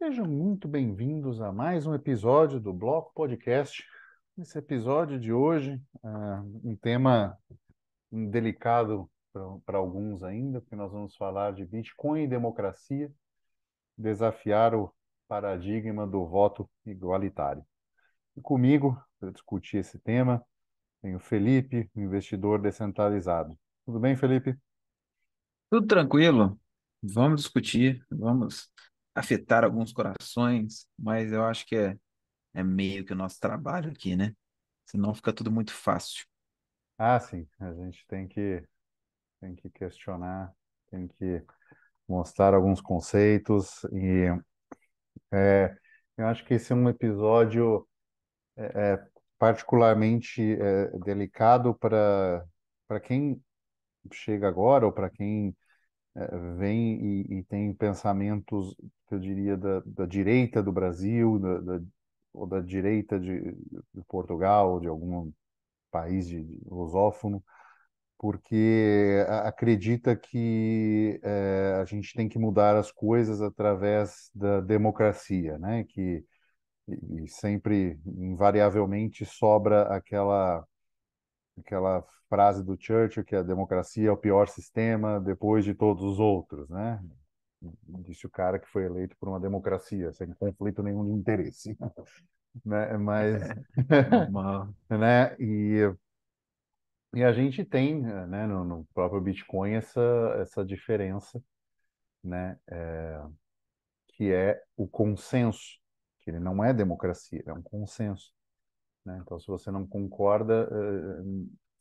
Sejam muito bem-vindos a mais um episódio do Bloco Podcast. Nesse episódio de hoje, uh, um tema delicado para alguns ainda, porque nós vamos falar de Bitcoin e democracia, desafiar o paradigma do voto igualitário. E comigo, para discutir esse tema, tem o Felipe, o investidor descentralizado. Tudo bem, Felipe? Tudo tranquilo. Vamos discutir, vamos afetar alguns corações, mas eu acho que é, é meio que o nosso trabalho aqui, né? Senão fica tudo muito fácil. Ah, sim. A gente tem que, tem que questionar, tem que mostrar alguns conceitos e é, eu acho que esse é um episódio é, é, particularmente é, delicado para para quem chega agora ou para quem vem e, e, tem pensamentos, eu diria, da, da direita do Brasil, da, da, ou da direita de, de Portugal, de algum país de, de lusófono, porque acredita que é, a gente tem que mudar as coisas através da democracia, né? Que e sempre, invariavelmente, sobra aquela aquela frase do Churchill que a democracia é o pior sistema depois de todos os outros, né? Disse o cara que foi eleito por uma democracia, sem conflito nenhum de interesse. né? Mas, né? E, e a gente tem, né, no, no próprio Bitcoin essa, essa diferença, né? É, que é o consenso, que ele não é democracia, é um consenso. Né? Então, se você não concorda, eh,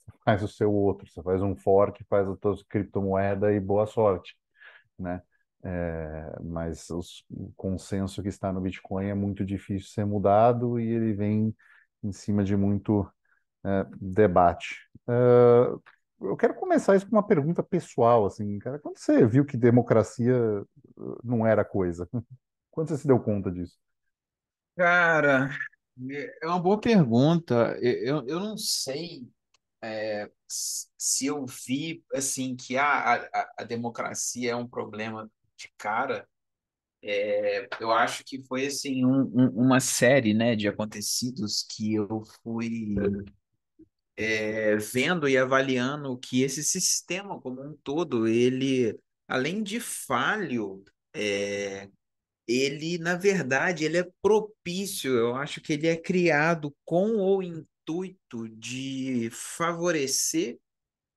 eh, faz o seu outro. Você faz um fork, faz a tua criptomoeda e boa sorte, né? É, mas os, o consenso que está no Bitcoin é muito difícil ser mudado e ele vem em cima de muito é, debate. É, eu quero começar isso com uma pergunta pessoal, assim, cara. Quando você viu que democracia eh, não era coisa? Quando você se deu conta disso? Cara, é, é uma boa pergunta. Eu, eu, não sei é, se eu vi assim que ah, a, a, a, democracia é um problema de cara. É, eu acho que foi assim um, um, uma série né, de acontecidos que eu fui é, vendo e avaliando que esse sistema como um todo, ele, além de falho, é, ele, na verdade, ele é propício, eu acho que ele é criado com o intuito de favorecer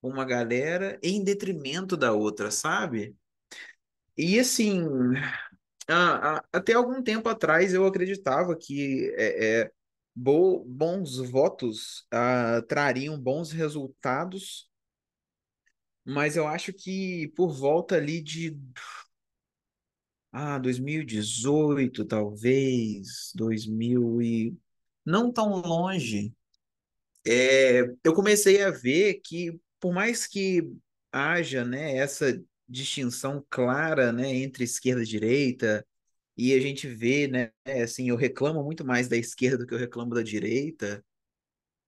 uma galera em detrimento da outra, sabe? E assim, a, a, até algum tempo atrás eu acreditava que é, é, bo, bons votos a, ah, trariam bons resultados, mas eu acho que por volta ali de ah, 2018, talvez, 2000 e não tão longe, é, eu comecei a ver que por mais que haja, né, essa distinção clara, né, entre esquerda e direita, e a gente vê, né, assim, eu reclamo muito mais da esquerda do que eu reclamo da direita,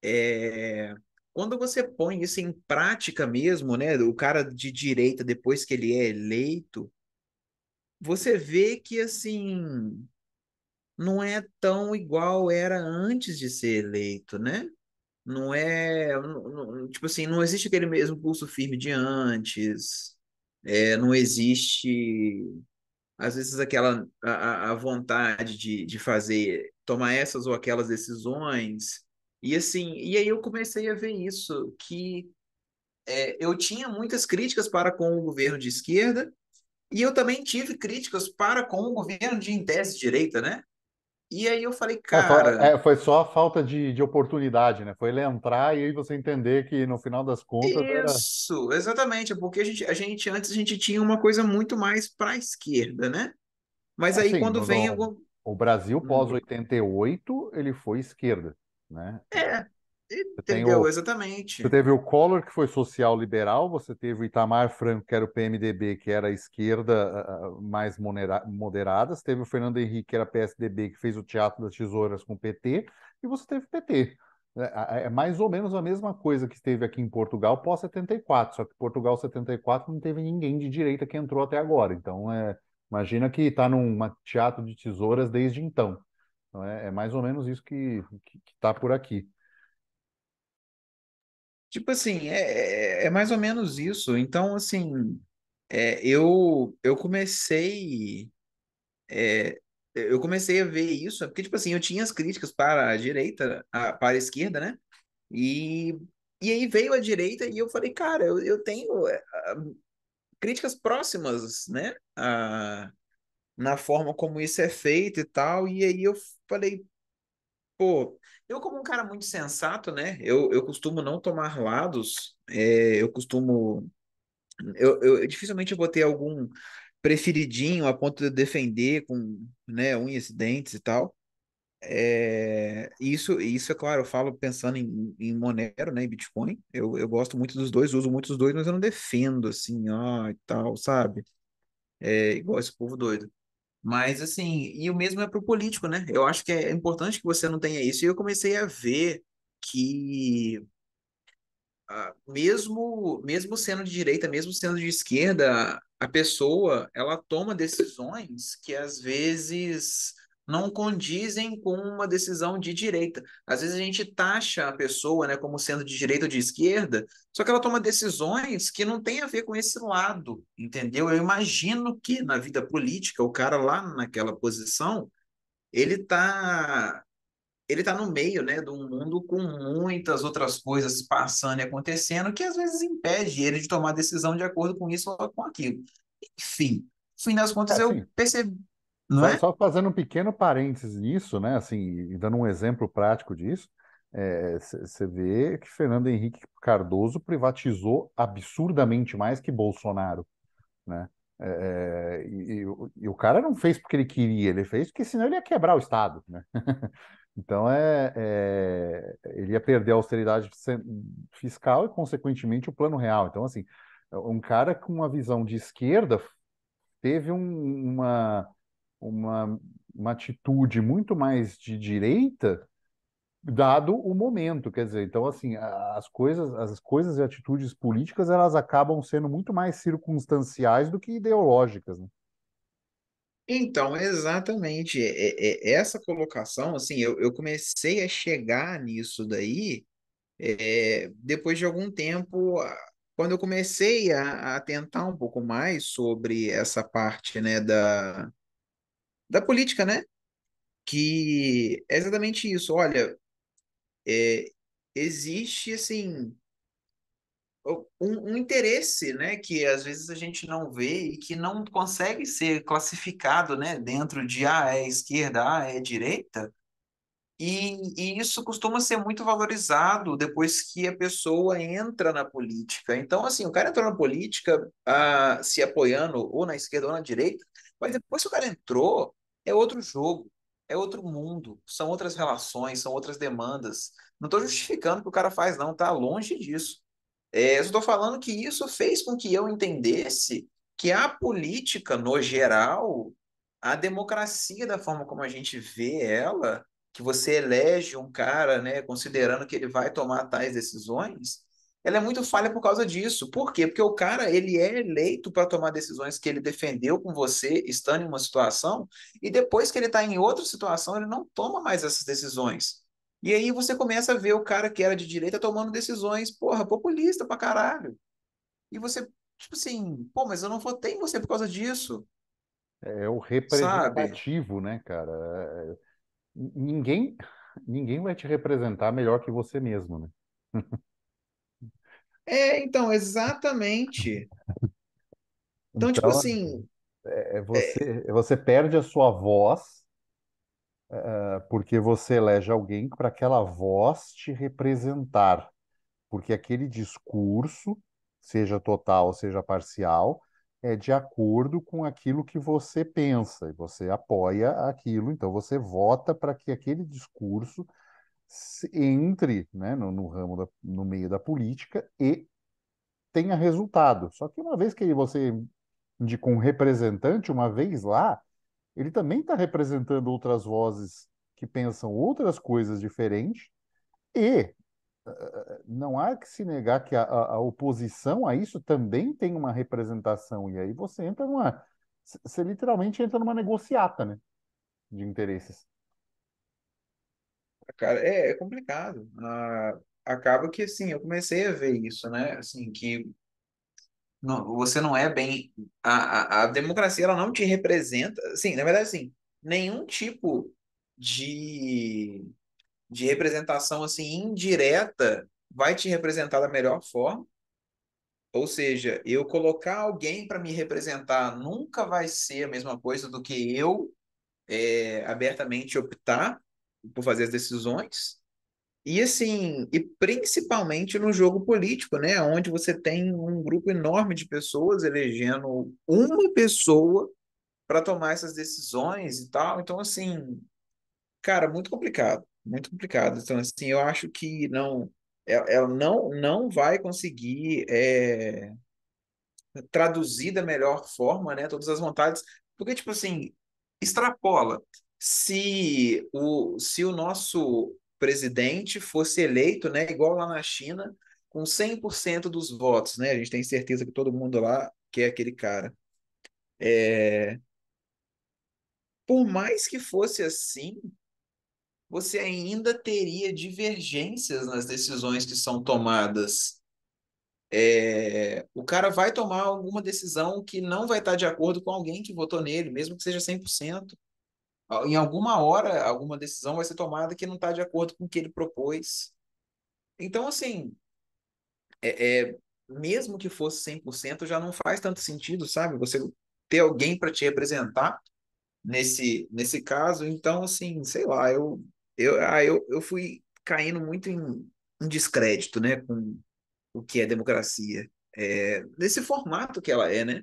é, quando você põe isso em prática mesmo, né, o cara de direita depois que ele é eleito, você vê que assim não é tão igual era antes de ser eleito, né? Não é, não, tipo assim, não existe aquele mesmo pulso firme de antes. É, não existe às vezes aquela a, a vontade de, de fazer tomar essas ou aquelas decisões e assim e aí eu comecei a ver isso que é, eu tinha muitas críticas para com o governo de esquerda e eu também tive críticas para com o governo de em tese direita, né? E aí eu falei, é, cara. É, foi só a falta de, de oportunidade, né? Foi ele entrar e aí você entender que no final das contas. Isso, era... exatamente. Porque a gente, a gente, antes a gente tinha uma coisa muito mais para a esquerda, né? Mas assim, aí quando vem. algum... O Brasil hum. pós-88, ele foi esquerda, né? É, Entendeu, o, exatamente. Você teve o Collor, que foi social-liberal, você teve o Itamar Franco, que era o PMDB, que era a esquerda uh, mais moderada, você teve o Fernando Henrique, que era PSDB, que fez o Teatro das Tesouras com o PT, e você teve o PT. É, né? é mais ou menos a mesma coisa que esteve aqui em Portugal pós-74, só que Portugal 74 não teve ninguém de direita que entrou até agora. Então, é, imagina que está num teatro de tesouras desde então. então é, é, mais ou menos isso que está por aqui. Tipo assim, é, é, é mais ou menos isso. Então, assim, é, eu, eu comecei. É, eu comecei a ver isso, é porque, tipo assim, eu tinha as críticas para a direita, a, para a esquerda, né? E, e aí veio a direita e eu falei, cara, eu, eu tenho é, críticas próximas, né? a na forma como isso é feito e tal. E aí eu falei, pô, tipo, eu como um cara muito sensato, né? Eu, eu costumo não tomar lados, é, eu costumo... Eu, eu, eu dificilmente vou ter algum preferidinho a ponto de defender com né, unhas e dentes e tal. É, isso, isso é claro, eu falo pensando em, em Monero, né, em Bitcoin. Eu, eu gosto muito dos dois, uso muito os dois, mas eu não defendo assim, ó, e tal, sabe? É igual esse povo doido. Mas, assim, e o mesmo é para o político, né? Eu acho que é importante que você não tenha isso. E eu comecei a ver que, ah, mesmo, mesmo sendo de direita, mesmo sendo de esquerda, a pessoa, ela toma decisões que, às vezes, não condizem com uma decisão de direita. Às vezes a gente taxa a pessoa né, como sendo de direita ou de esquerda, só que ela toma decisões que não tem a ver com esse lado, entendeu? Eu imagino que na vida política, o cara lá naquela posição, ele está ele tá no meio né, de um mundo com muitas outras coisas passando e acontecendo que às vezes impede ele de tomar decisão de acordo com isso ou com aquilo. Enfim, no fim das contas, é, eu percebi não só, é? só fazendo um pequeno parênteses nisso, né? Assim, dando um exemplo prático disso, você é, vê que Fernando Henrique Cardoso privatizou absurdamente mais que Bolsonaro, né? É, é e, e, e, o cara não fez porque ele queria, ele fez porque senão ele ia quebrar o Estado, né? então é, é, ele ia perder a austeridade fiscal e consequentemente o plano real. Então assim, um cara com uma visão de esquerda teve um, uma uma, uma atitude muito mais de direita dado o momento, quer dizer, então assim, as coisas, as coisas e atitudes políticas, elas acabam sendo muito mais circunstanciais do que ideológicas, né? Então, exatamente, é, é, é essa colocação, assim, eu, eu, comecei a chegar nisso daí é, depois de algum tempo, quando eu comecei a, a tentar um pouco mais sobre essa parte, né, da, da política, né? Que é exatamente isso. Olha, é, existe assim um, um, interesse, né, que às vezes a gente não vê e que não consegue ser classificado, né, dentro de ah, é esquerda, ah, é direita. E, e isso costuma ser muito valorizado depois que a pessoa entra na política. Então, assim, o cara entrou na política ah, se apoiando ou na esquerda ou na direita, mas depois que o cara entrou, é outro jogo, é outro mundo, são outras relações, são outras demandas. Não estou justificando o que o cara faz, não, tá longe disso. É, eu estou falando que isso fez com que eu entendesse que a política, no geral, a democracia, da forma como a gente vê ela, que você elege um cara, né, considerando que ele vai tomar tais decisões, ela é muito falha por causa disso. Por quê? Porque o cara ele é eleito para tomar decisões que ele defendeu com você, estando em uma situação, e depois que ele está em outra situação, ele não toma mais essas decisões. E aí você começa a ver o cara que era de direita tomando decisões, porra, populista pra caralho. E você, tipo assim, pô, mas eu não votei em você por causa disso. É, é o representativo, Sabe? né, cara? É, é, ninguém, ninguém vai te representar melhor que você mesmo, né? É, então, exatamente. Então, tipo então tipo assim. É, é, é você, é... você perde a sua voz uh, porque você elege alguém para aquela voz te representar. Porque aquele discurso, seja total, seja parcial, é de acordo com aquilo que você pensa e você apoia aquilo, então você vota para que aquele discurso entre né, no, no ramo da, no meio da política e tenha resultado. Só que uma vez que você indica um representante, uma vez lá, ele também está representando outras vozes que pensam outras coisas diferentes e eh, eh, não há que se negar que a, a, oposição a isso também tem uma representação e aí você entra numa você literalmente entra numa negociata né de interesses cara, é, é complicado. Ah, acaba que, assim, eu comecei a ver isso, né? Assim, que não, você não é bem... A, a, a democracia, ela não te representa... Sim, na verdade, assim, nenhum tipo de, de representação, assim, indireta vai te representar da melhor forma. Ou seja, eu colocar alguém para me representar nunca vai ser a mesma coisa do que eu é, abertamente optar por fazer as decisões. E assim, e principalmente no jogo político, né, onde você tem um grupo enorme de pessoas elegendo uma pessoa para tomar essas decisões e tal. Então assim, cara, muito complicado, muito complicado. Então assim, eu acho que não ela é, é, não não vai conseguir é, traduzir da melhor forma, né, todas as vontades, porque tipo assim, extrapola se o, se o nosso presidente fosse eleito, né, igual lá na China, com 100% dos votos, né? A gente tem certeza que todo mundo lá quer aquele cara. É... Por mais que fosse assim, você ainda teria divergências nas decisões que são tomadas. É... O cara vai tomar alguma decisão que não vai estar de acordo com alguém que votou nele, mesmo que seja 100% em alguma hora, alguma decisão vai ser tomada que não está de acordo com o que ele propôs. Então, assim, é, é, mesmo que fosse 100%, já não faz tanto sentido, sabe? Você ter alguém para te representar nesse, nesse caso. Então, assim, sei lá, eu, eu, ah, eu, eu fui caindo muito em, em descrédito, né, com o que é democracia. É, nesse formato que ela é, né?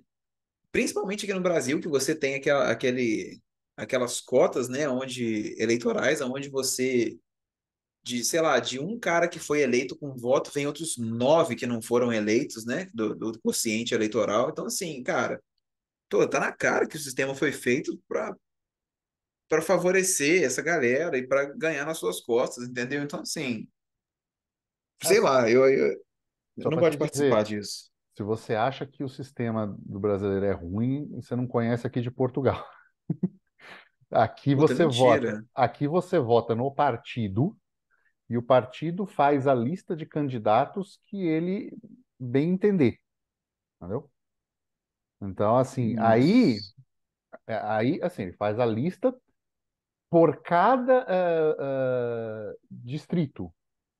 Principalmente aqui no Brasil, que você tem aquela, aquele aquelas cotas, né, onde eleitorais, onde você de, sei lá, de um cara que foi eleito com voto, vem outros nove que não foram eleitos, né, do, do quociente eleitoral. Então, assim, cara, tô, tá na cara que o sistema foi feito para para favorecer essa galera e para ganhar nas suas costas, entendeu? Então, assim, é, sei lá, eu, eu, eu não gosto de participar dizer, disso. Se você acha que o sistema do brasileiro é ruim, você não conhece aqui de Portugal. Aqui Puta, você mentira. vota, aqui você vota no partido e o partido faz a lista de candidatos que ele bem entender. Entendeu? Então, assim, Nossa. aí é, aí assim, ele faz a lista por cada uh, uh, distrito,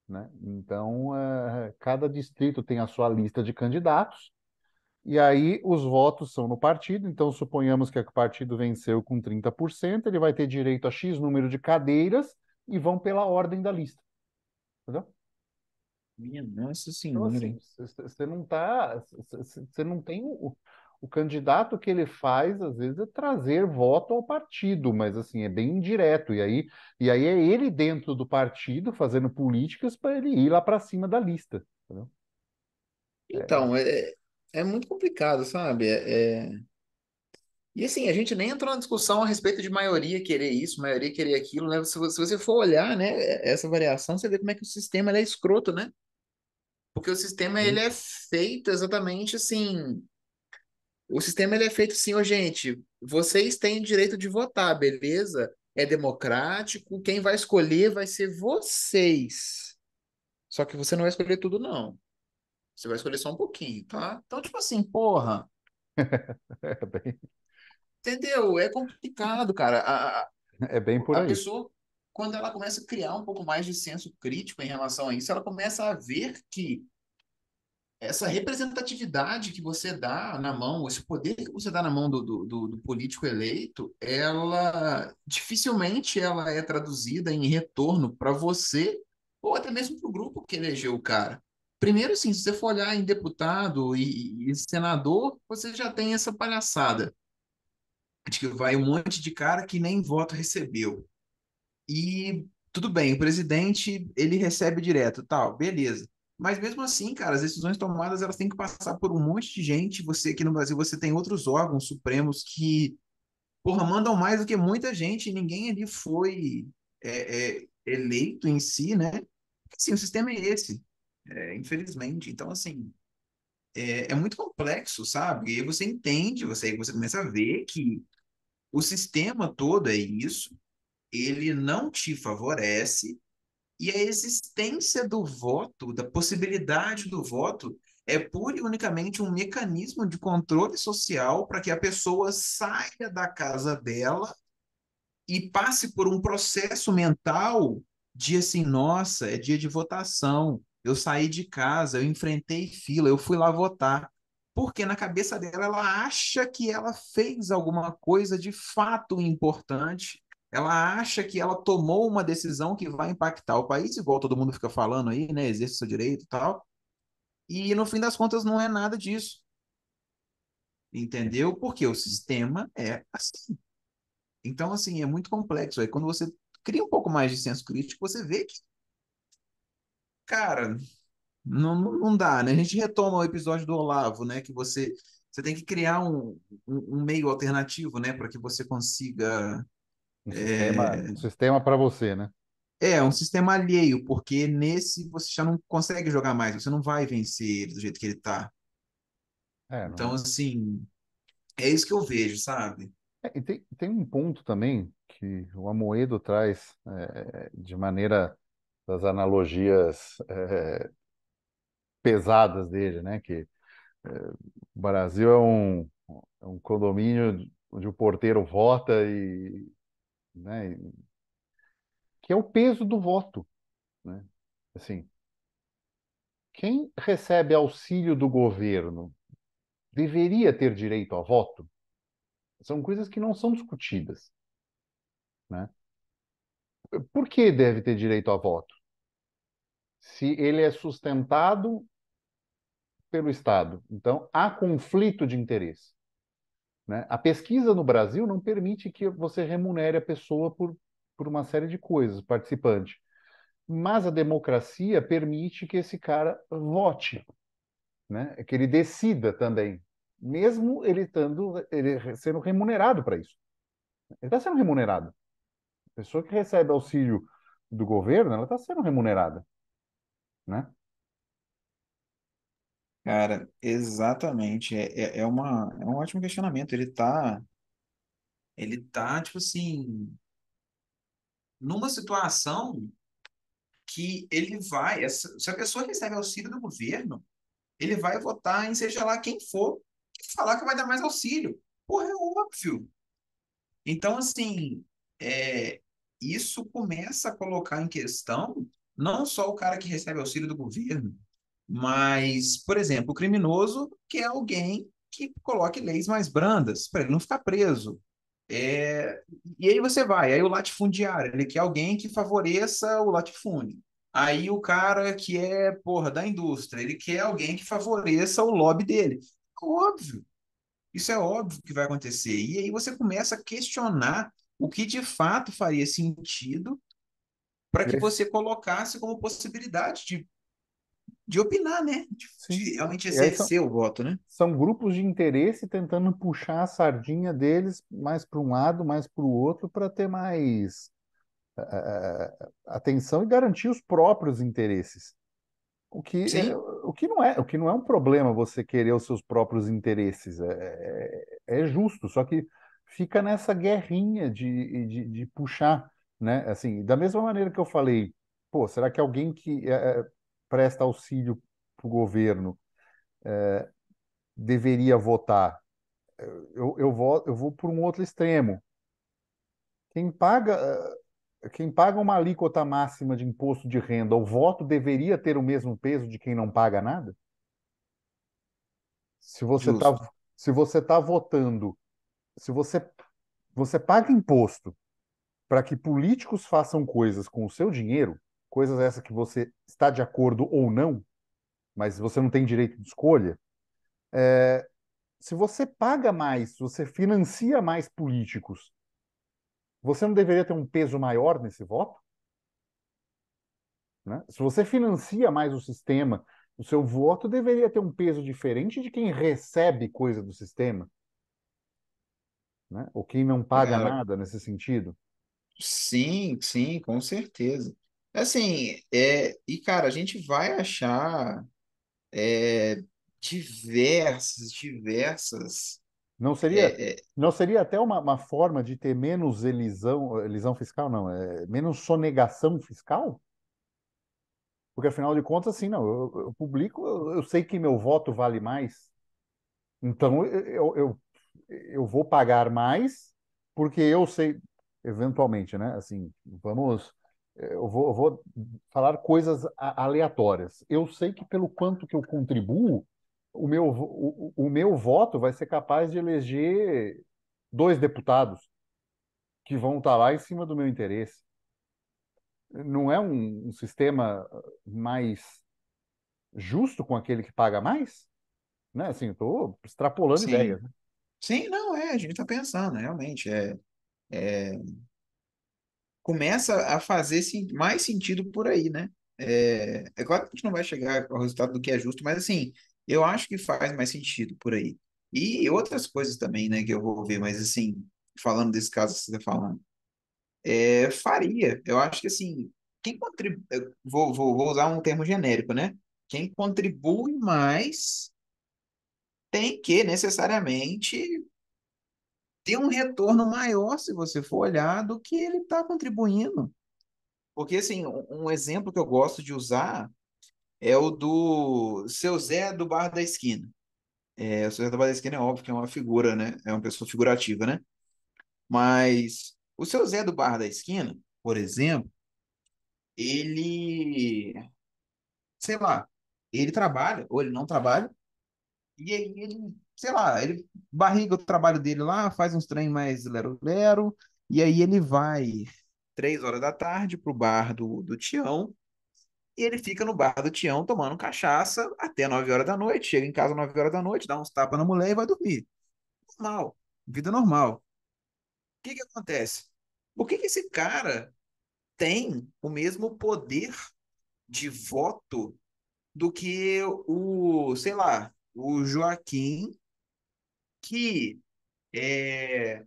né? Então, uh, cada distrito tem a sua lista de candidatos e aí os votos são no partido, então suponhamos que é o partido venceu com 30%, ele vai ter direito a X número de cadeiras e vão pela ordem da lista. Entendeu? Minha nossa senhora. Você então, assim, não tá. Você não tem. O, o candidato que ele faz, às vezes, é trazer voto ao partido, mas assim, é bem indireto. E aí, e aí é ele dentro do partido fazendo políticas para ele ir lá para cima da lista. Entendeu? É. Então, é, é muito complicado, sabe? É, é... E assim, a gente nem entrou na discussão a respeito de maioria querer isso, maioria querer aquilo, né? Se, você for olhar, né, é, essa variação, você vê como é que o sistema é escroto, né? Porque o sistema, ele é feito exatamente assim... O sistema, ele é feito assim, ó, gente, vocês têm direito de votar, beleza? É democrático, quem vai escolher vai ser vocês. Só que você não vai escolher tudo, não. Você vai escolher só um pouquinho, tá? Então, tipo assim, porra. é bem... Entendeu? É complicado, cara. A, a, é bem por a aí. A pessoa, quando ela começa a criar um pouco mais de senso crítico em relação a isso, ela começa a ver que essa representatividade que você dá na mão, esse poder que você dá na mão do, do, do, político eleito, ela dificilmente ela é traduzida em retorno para você ou até mesmo para o grupo que elegeu o cara. Primeiro, assim, se você for olhar em deputado e, e senador, você já tem essa palhaçada de que vai um monte de cara que nem voto recebeu. E tudo bem, o presidente ele recebe direto, tal, beleza. Mas mesmo assim, cara, as decisões tomadas elas têm que passar por um monte de gente. Você aqui no Brasil você tem outros órgãos supremos que porra mandam mais do que muita gente. Ninguém ali foi é, é, eleito em si, né? Sim, o sistema é esse. É, infelizmente. Então, assim, é, é, muito complexo, sabe? E aí você entende, você, você começa a ver que o sistema todo é isso, ele não te favorece, e a existência do voto, da possibilidade do voto, é pura e unicamente um mecanismo de controle social para que a pessoa saia da casa dela e passe por um processo mental de assim, nossa, é dia de votação, eu saí de casa, eu enfrentei fila, eu fui lá votar. Porque na cabeça dela, ela acha que ela fez alguma coisa de fato importante. Ela acha que ela tomou uma decisão que vai impactar o país, igual todo mundo fica falando aí, né? Exerce seu direito e tal. E no fim das contas, não é nada disso. Entendeu? Porque o sistema é assim. Então, assim, é muito complexo. Aí, quando você cria um pouco mais de senso crítico, você vê que cara, não, não dá, né? A gente retoma o episódio do Olavo, né? Que você, você tem que criar um, um, um meio alternativo, né? Para que você consiga. Um sistema, é... um sistema para você, né? É, um sistema alheio, porque nesse você já não consegue jogar mais, você não vai vencer ele do jeito que ele tá. É, não... Então, é. assim, é isso que eu vejo, sabe? É, e tem, tem um ponto também que o Amoedo traz é, de maneira das analogias é, pesadas dele, né? Que é, o Brasil é um, um condomínio onde o porteiro vota e, né? E, que é o peso do voto, né? Assim, quem recebe auxílio do governo deveria ter direito a voto? São coisas que não são discutidas. Né? Por que deve ter direito a voto? se ele é sustentado pelo Estado. Então, há conflito de interesse. Né? A pesquisa no Brasil não permite que você remunere a pessoa por, por uma série de coisas, participante. Mas a democracia permite que esse cara vote, né? que ele decida também, mesmo ele, ele sendo remunerado para isso. Ele está sendo remunerado. A pessoa que recebe auxílio do governo, ela está sendo remunerada né? Cara, exatamente. É, é, é uma, é um ótimo questionamento. Ele tá, ele tá, tipo assim, numa situação que ele vai. Se a pessoa recebe auxílio do governo, ele vai votar em seja lá quem for e falar que vai dar mais auxílio. Porra, é óbvio. Então, assim, é, isso começa a colocar em questão não só o cara que recebe auxílio do governo, mas, por exemplo, o criminoso, que é alguém que coloque leis mais brandas para ele não ficar preso. É... E aí você vai, aí o latifundiário, ele quer alguém que favoreça o latifúndio. Aí o cara que é, porra, da indústria, ele quer alguém que favoreça o lobby dele. É óbvio. Isso é óbvio que vai acontecer. E aí você começa a questionar o que de fato faria sentido para que é. você colocasse como possibilidade de, de opinar, né? De, de realmente exercer são, o voto, né? São grupos de interesse tentando puxar a sardinha deles mais para um lado, mais para o outro, para ter mais uh, atenção e garantir os próprios interesses. O que, é, o, que não é, o que não é um problema você querer os seus próprios interesses. É, é, é justo, só que fica nessa guerrinha de, de, de puxar né? Assim, da mesma maneira que eu falei, pô, será que alguém que é, presta auxílio para o governo é, deveria votar? Eu, eu, vou, eu vou por um outro extremo. Quem paga quem paga uma alíquota máxima de imposto de renda, o voto deveria ter o mesmo peso de quem não paga nada? Se você está se você tá votando, se você você paga imposto para que políticos façam coisas com o seu dinheiro, coisas essas que você está de acordo ou não, mas você não tem direito de escolha. É, se você paga mais, se você financia mais políticos, você não deveria ter um peso maior nesse voto? Né? Se você financia mais o sistema, o seu voto deveria ter um peso diferente de quem recebe coisa do sistema. Né? Ou quem não paga é. nada nesse sentido. Sim, sim, com certeza. Assim, é, e cara, a gente vai achar é, diversas, diversas. Não seria, é, é, não seria até uma, uma forma de ter menos elisão, elisão fiscal, não, é, menos sonegação fiscal? Porque afinal de contas, assim, não, eu, eu publico, eu, eu sei que meu voto vale mais, então eu, eu, eu vou pagar mais, porque eu sei, eventualmente, né? Assim, vamos. É, eu vou, eu vou falar coisas aleatórias. Eu sei que pelo quanto que eu contribuo, o meu, o, o meu voto vai ser capaz de eleger dois deputados que vão estar lá em cima do meu interesse. Não é um, um sistema mais justo com aquele que paga mais? Né? Assim, estou extrapolando Sim. ideias. Né? Sim, não, é, a gente está pensando, realmente. É, é, começa a fazer mais sentido por aí, né? É, é claro que a gente não vai chegar ao resultado do que é justo, mas assim, eu acho que faz mais sentido por aí. E outras coisas também, né, que eu vou ver, mas assim, falando desse caso que você está falando, é, faria. Eu acho que assim, quem contribui. Vou, vou, vou usar um termo genérico, né? Quem contribui mais tem que necessariamente ter um retorno maior, se você for olhar, do que ele está contribuindo. Porque, assim, um exemplo que eu gosto de usar é o do seu Zé do Bar da Esquina. É, o seu Zé do Bar da Esquina é óbvio que é uma figura, né? É uma pessoa figurativa, né? Mas o seu Zé do Bar da Esquina, por exemplo, ele. Sei lá, ele trabalha, ou ele não trabalha, e aí ele sei lá, ele barriga o trabalho dele lá, faz uns trem mais lero-lero, e aí ele vai três horas da tarde pro bar do, do Tião, e ele fica no bar do Tião tomando cachaça até nove horas da noite, chega em casa nove horas da noite, dá uns tapas na mulher e vai dormir. Normal, vida normal. O que que acontece? Por que que esse cara tem o mesmo poder de voto do que o, sei lá, o Joaquim que é,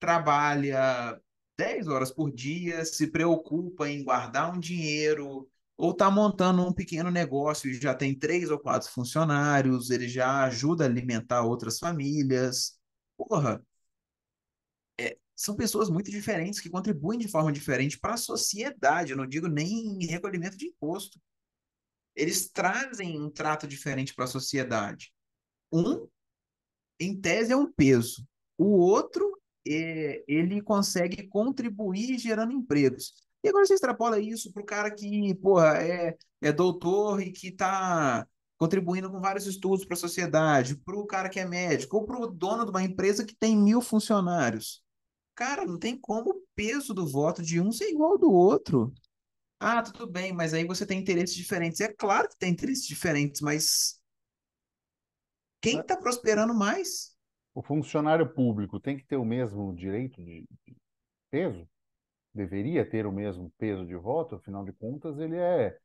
trabalha 10 horas por dia, se preocupa em guardar um dinheiro, ou está montando um pequeno negócio e já tem três ou quatro funcionários, ele já ajuda a alimentar outras famílias. Porra, é, são pessoas muito diferentes que contribuem de forma diferente para a sociedade, eu não digo nem recolhimento de imposto. Eles trazem um trato diferente para a sociedade. Um em tese, é um peso. O outro, é, ele consegue contribuir gerando empregos. E agora você extrapola isso para o cara que, porra, é, é doutor e que está contribuindo com vários estudos para a sociedade, para o cara que é médico, ou para o dono de uma empresa que tem mil funcionários. Cara, não tem como o peso do voto de um ser igual ao do outro. Ah, tudo bem, mas aí você tem interesses diferentes. É claro que tem interesses diferentes, mas quem está prosperando mais? O funcionário público tem que ter o mesmo direito de peso? Deveria ter o mesmo peso de voto? Afinal de contas, ele é,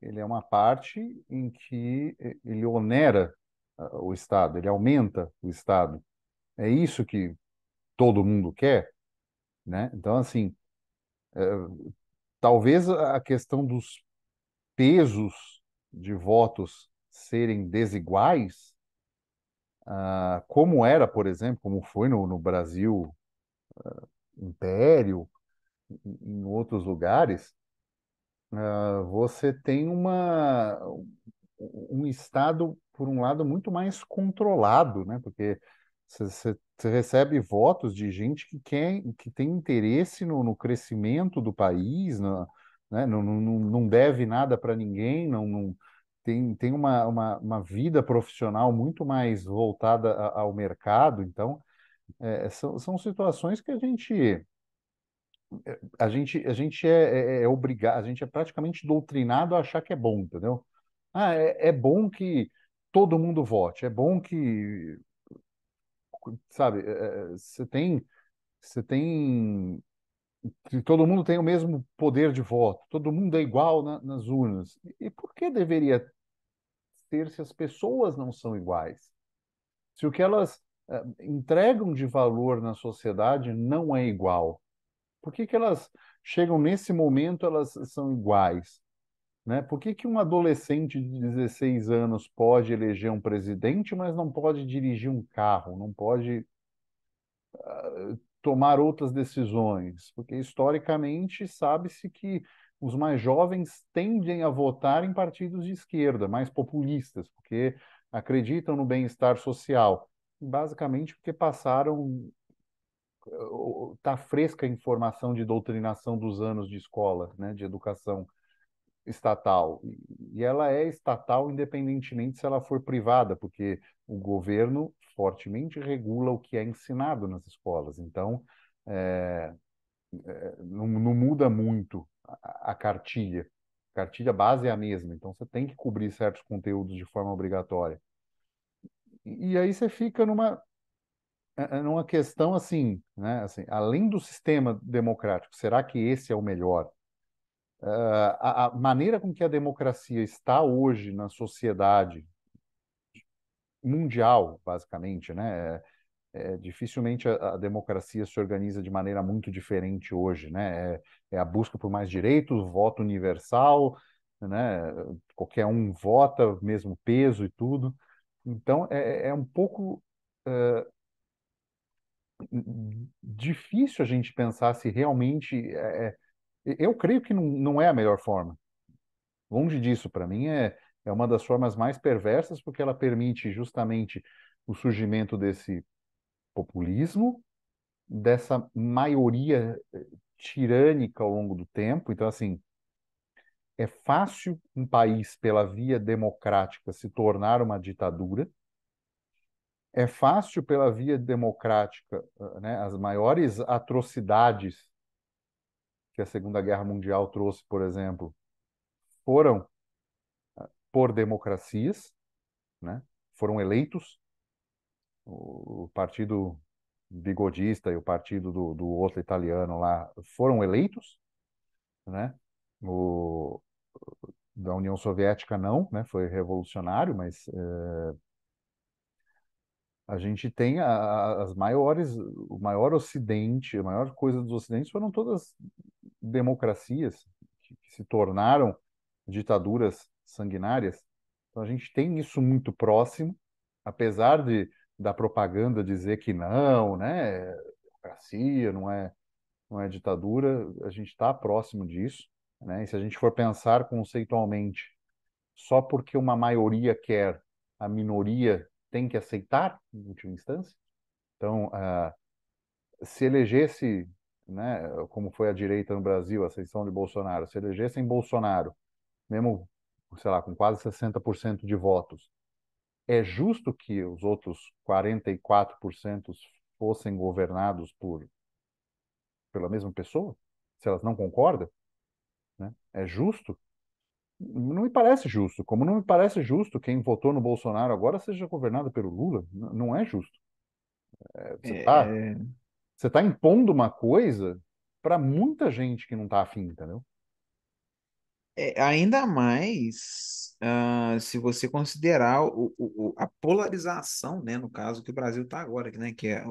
ele é uma parte em que eh, ele onera ah, o Estado, ele aumenta o Estado. É isso que todo mundo quer? Né? Então, assim, é, talvez a questão dos pesos de votos serem desiguais ah, como era, por exemplo, como foi no, no Brasil ah, Império, em, em outros lugares, ah, você tem uma, um Estado, por um lado, muito mais controlado, né? porque você recebe votos de gente que, quer, que tem interesse no, no crescimento do país, né? não, não, não deve nada para ninguém, não, não tem, tem uma, uma, uma vida profissional muito mais voltada a, ao mercado, então é, é são, são situações que a gente é, a gente a gente é, é, é obrigado, a gente é praticamente doutrinado a achar que é bom, entendeu? Ah, é, é bom que todo mundo vote, é bom que sabe, é, você tem você tem que todo mundo tem o mesmo poder de voto, todo mundo é igual na, nas urnas. E por que deveria ter se as pessoas não são iguais? Se o que elas eh, entregam de valor na sociedade não é igual? Por que, que elas chegam nesse momento, elas são iguais? Né? Por que, que um adolescente de 16 anos pode eleger um presidente, mas não pode dirigir um carro, não pode uh, tomar outras decisões? Porque historicamente sabe-se que os mais jovens tendem a votar em partidos de esquerda, mais populistas, porque acreditam no bem-estar social, basicamente porque passaram eh, tá fresca a informação de doutrinação dos anos de escola, né, de educação estatal. E ela é estatal independentemente se ela for privada, porque o governo fortemente regula o que é ensinado nas escolas. Então, é, é, não, não, muda muito a, cartilha. A cartilha base é a mesma, então você tem que cobrir certos conteúdos de forma obrigatória. E, aí você fica numa, é, é, numa questão assim, né? assim, além do sistema democrático, será que esse é o melhor? Uh, a, a, maneira com que a democracia está hoje na sociedade mundial, basicamente, né? É, é, dificilmente a, a, democracia se organiza de maneira muito diferente hoje, né? É, é, a busca por mais direitos, voto universal, né? Qualquer um vota, mesmo peso e tudo. Então é, é, é um pouco é, difícil a gente pensar se realmente é, eu creio que não, não é a melhor forma. Longe disso, para mim é é uma das formas mais perversas porque ela permite justamente o surgimento desse populismo, dessa maioria eh, tirânica ao longo do tempo. Então, assim, é fácil um país, pela via democrática, se tornar uma ditadura. É fácil, pela via democrática, eh, né, as maiores atrocidades que a Segunda Guerra Mundial trouxe, por exemplo, foram eh, por democracias, né, foram eleitos o, partido bigodista e o partido do, do, outro italiano lá foram eleitos, né? O, da União Soviética não, né? Foi revolucionário, mas é, a gente tem a, as maiores, o maior Ocidente, a maior coisa dos Ocidentes foram todas democracias que, que se tornaram ditaduras sanguinárias. Então a gente tem isso muito próximo, apesar de da propaganda dizer que não, né? Democracia, não é, não é ditadura, a gente está próximo disso, né? E se a gente for pensar conceitualmente, só porque uma maioria quer, a minoria tem que aceitar, em última instância. Então, uh, se elegesse, né, como foi a direita no Brasil, a ascensão de Bolsonaro, se elegessem Bolsonaro, mesmo, sei lá, com quase 60% de votos, é justo que os outros 44% fossem governados por pela mesma pessoa? Se elas não concordam? Né? É justo? Não me parece justo. Como não me parece justo quem votou no Bolsonaro agora seja governado pelo Lula. Não é justo. É, você está é... é. tá impondo uma coisa para muita gente que não está afim, entendeu? É, ainda mais Uh, se você considerar o, o, a polarização, né, no caso que o Brasil está agora, né, que é,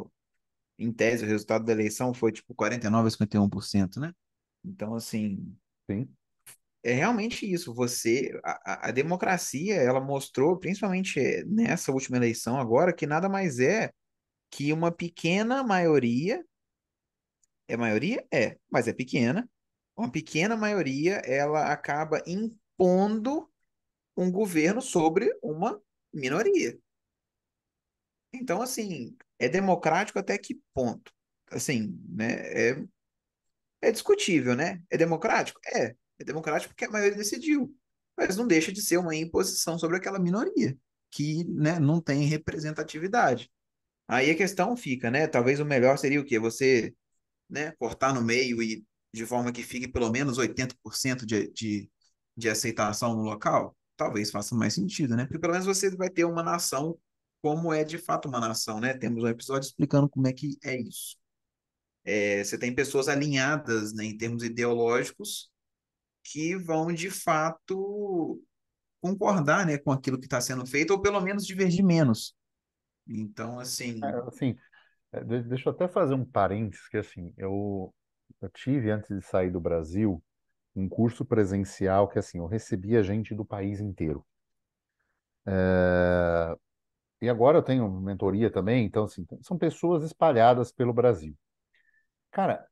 em tese o resultado da eleição foi tipo 49 a 51%, né? Então assim, Sim. é realmente isso. Você, a, a, democracia, ela mostrou, principalmente nessa última eleição agora, que nada mais é que uma pequena maioria é maioria é, mas é pequena. Uma pequena maioria ela acaba impondo um governo sobre uma minoria. Então, assim, é democrático até que ponto? Assim, né? É, é discutível, né? É democrático? É. É democrático porque a maioria decidiu. Mas não deixa de ser uma imposição sobre aquela minoria, que né, não tem representatividade. Aí a questão fica, né? Talvez o melhor seria o quê? Você né, cortar no meio e de forma que fique pelo menos 80% de, de, de aceitação no local? talvez faça mais sentido, né? Porque pelo menos você vai ter uma nação como é de fato uma nação, né? Temos um episódio explicando como é que é isso. É, você tem pessoas alinhadas né, em termos ideológicos que vão de fato concordar né, com aquilo que está sendo feito, ou pelo menos divergir menos. Então, assim. É, assim é, deixa eu até fazer um parênteses, que assim, eu, eu tive antes de sair do Brasil um curso presencial que assim eu recebia gente do país inteiro. É... E agora eu tenho mentoria também, então assim, são pessoas espalhadas pelo Brasil. Cara,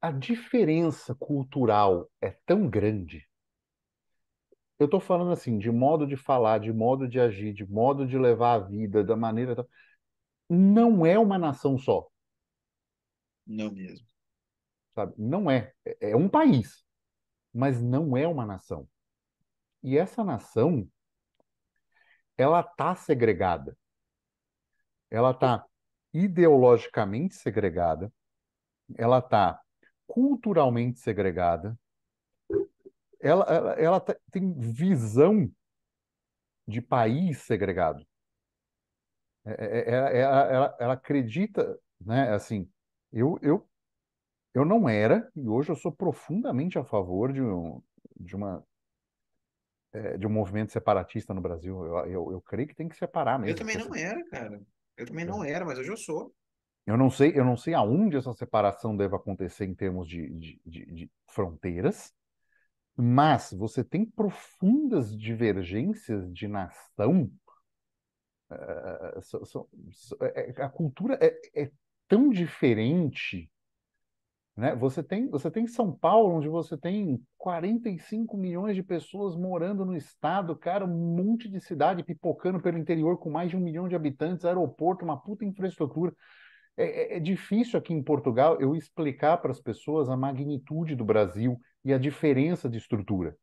a diferença cultural é tão grande. Eu estou falando assim de modo de falar, de modo de agir, de modo de levar a vida, da maneira não é uma nação só. Não mesmo. Sabe? Não é, é. É um país, mas não é uma nação. E essa nação, ela está segregada. Ela está ideologicamente segregada, ela está culturalmente segregada, ela, ela, ela tá, tem visão de país segregado. É, é, ela ela, ela, acredita, né? Assim, eu, eu eu não era, e hoje eu sou profundamente a favor de um, de uma eh, de um movimento separatista no Brasil. Eu, eu, eu creio que tem que separar mesmo. Eu também não era, cara. Eu também é. não era, mas hoje eu sou. Eu não sei, eu não sei aonde essa separação deve acontecer em termos de, de, de, de fronteiras, mas você tem profundas divergências de nação. Eh, eh, é, é, a cultura é, é tão diferente né? Você, tem, você tem São Paulo, onde você tem 45 milhões de pessoas morando no estado, cara, um monte de cidade pipocando pelo interior com mais de um milhão de habitantes, aeroporto, uma puta infraestrutura. É, é, é difícil aqui em Portugal eu explicar para as pessoas a magnitude do Brasil e a diferença de estrutura,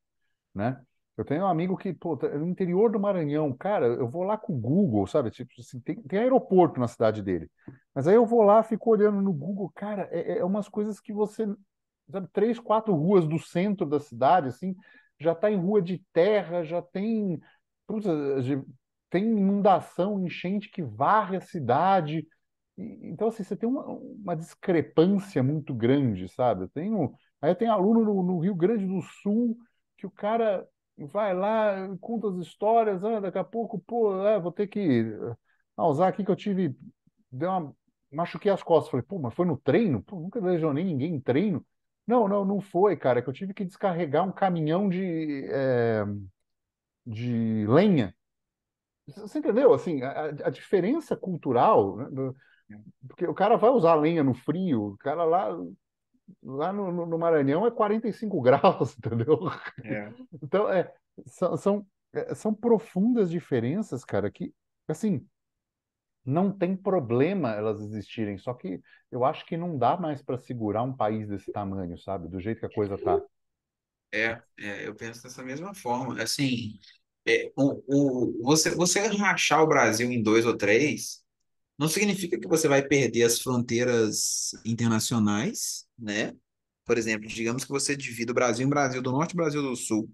né? Eu tenho um amigo que, pô, tá é no interior do Maranhão, cara, eu vou lá com o Google, sabe? Tipo assim, tem, tem aeroporto na cidade dele. Mas aí eu vou lá, fico olhando no Google, cara, é, é, é umas coisas que você. Sabe, três, quatro ruas do centro da cidade, assim, já tá em rua de terra, já tem. Eh, eh, tem inundação, enchente que varre a cidade. Então, assim, você tem uma, uma discrepância muito grande, sabe? Eu tenho, aí tem aluno no, no Rio Grande do Sul que o cara vai lá, conta as histórias, ah, daqui a pouco, pô, é, vou ter que ah, usar aqui que eu tive, deu uma, machuquei as costas. Falei, pô, mas foi no treino? Pô, nunca lesionei ninguém em treino. Não, não, não foi, cara, é que eu tive que descarregar um caminhão de, é, de lenha. Você entendeu? Assim, a, a diferença cultural, né, do, porque o cara vai usar lenha no frio, o cara lá lá no, no, Maranhão é 45 graus, entendeu? É. Então, é, são, são, é, são profundas diferenças, cara, que, assim, não tem problema elas existirem, só que eu acho que não dá mais para segurar um país desse tamanho, sabe? Do jeito que a coisa tá. É, é eu penso dessa mesma forma. Assim, é, o, o, você, você rachar o Brasil em dois ou três não significa que você vai perder as fronteiras internacionais, né? Por exemplo, digamos que você divida o Brasil em Brasil do Norte e Brasil do Sul.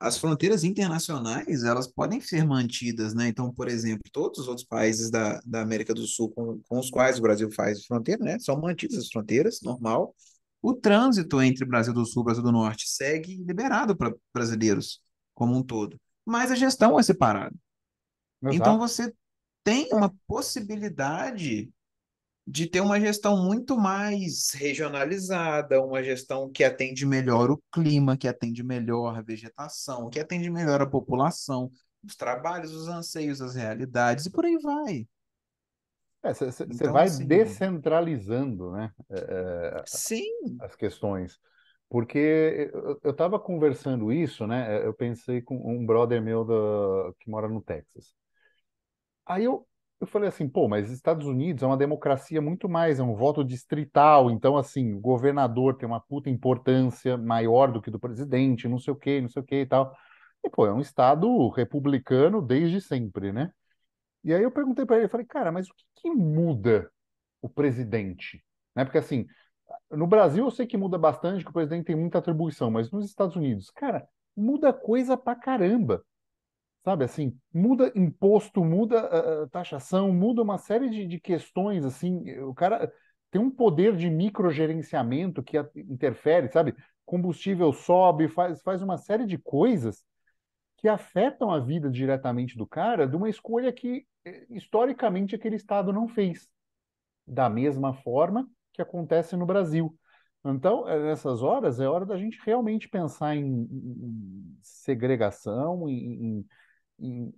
As fronteiras internacionais, elas podem ser mantidas, né? Então, por exemplo, todos os outros países da, da América do Sul com, com os quais o Brasil faz fronteira, né? São mantidas as fronteiras, normal. O trânsito entre Brasil do Sul e Brasil do Norte segue liberado para brasileiros como um todo. Mas a gestão é separada. Então, Exato. Então você tem uma possibilidade de ter uma gestão muito mais regionalizada, uma gestão que atende melhor o clima, que atende melhor a vegetação, que atende melhor a população, os trabalhos, os anseios, as realidades, e por aí vai. Você é, então, vai sim. descentralizando né, é, é sim. as questões. Porque eu estava conversando isso, né? É, eu pensei com um brother meu do, que mora no Texas. Aí eu, eu falei assim, pô, mas Estados Unidos é uma democracia muito mais, é um voto distrital, então assim, o governador tem uma puta importância maior do que do presidente, não sei o quê, não sei o quê e tal. E, pô, é um Estado republicano desde sempre, né? E aí eu perguntei para ele, falei, cara, mas o que, que muda o presidente? Né? Porque, assim, no Brasil eu sei que muda bastante, que o presidente tem muita atribuição, mas nos Estados Unidos, cara, muda coisa pra caramba sabe assim muda imposto muda uh, taxação muda uma série de, de, questões assim eh, o cara tem um poder de microgerenciamento que interfere sabe combustível sobe faz, faz uma série de coisas que afetam a vida diretamente do cara de uma escolha que historicamente aquele estado não fez da mesma forma que acontece no Brasil então, nessas horas, é hora da gente realmente pensar em, em segregação, em, em em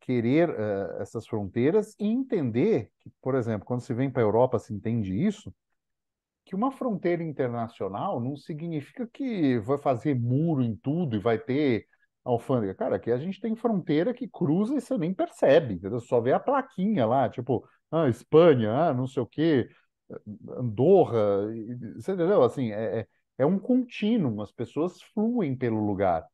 querer eh, essas fronteiras e entender que, por exemplo, quando se vem para a Europa, se entende isso, que uma fronteira internacional não significa que vai fazer muro em tudo e vai ter alfândega. Cara, aqui a gente tem fronteira que cruza e você nem percebe, entendeu? Só vê a plaquinha lá, tipo, ah, Espanha, ah, não sei o quê, Andorra, você entendeu? Assim, é, é, é um contínuo, as pessoas fluem pelo lugar.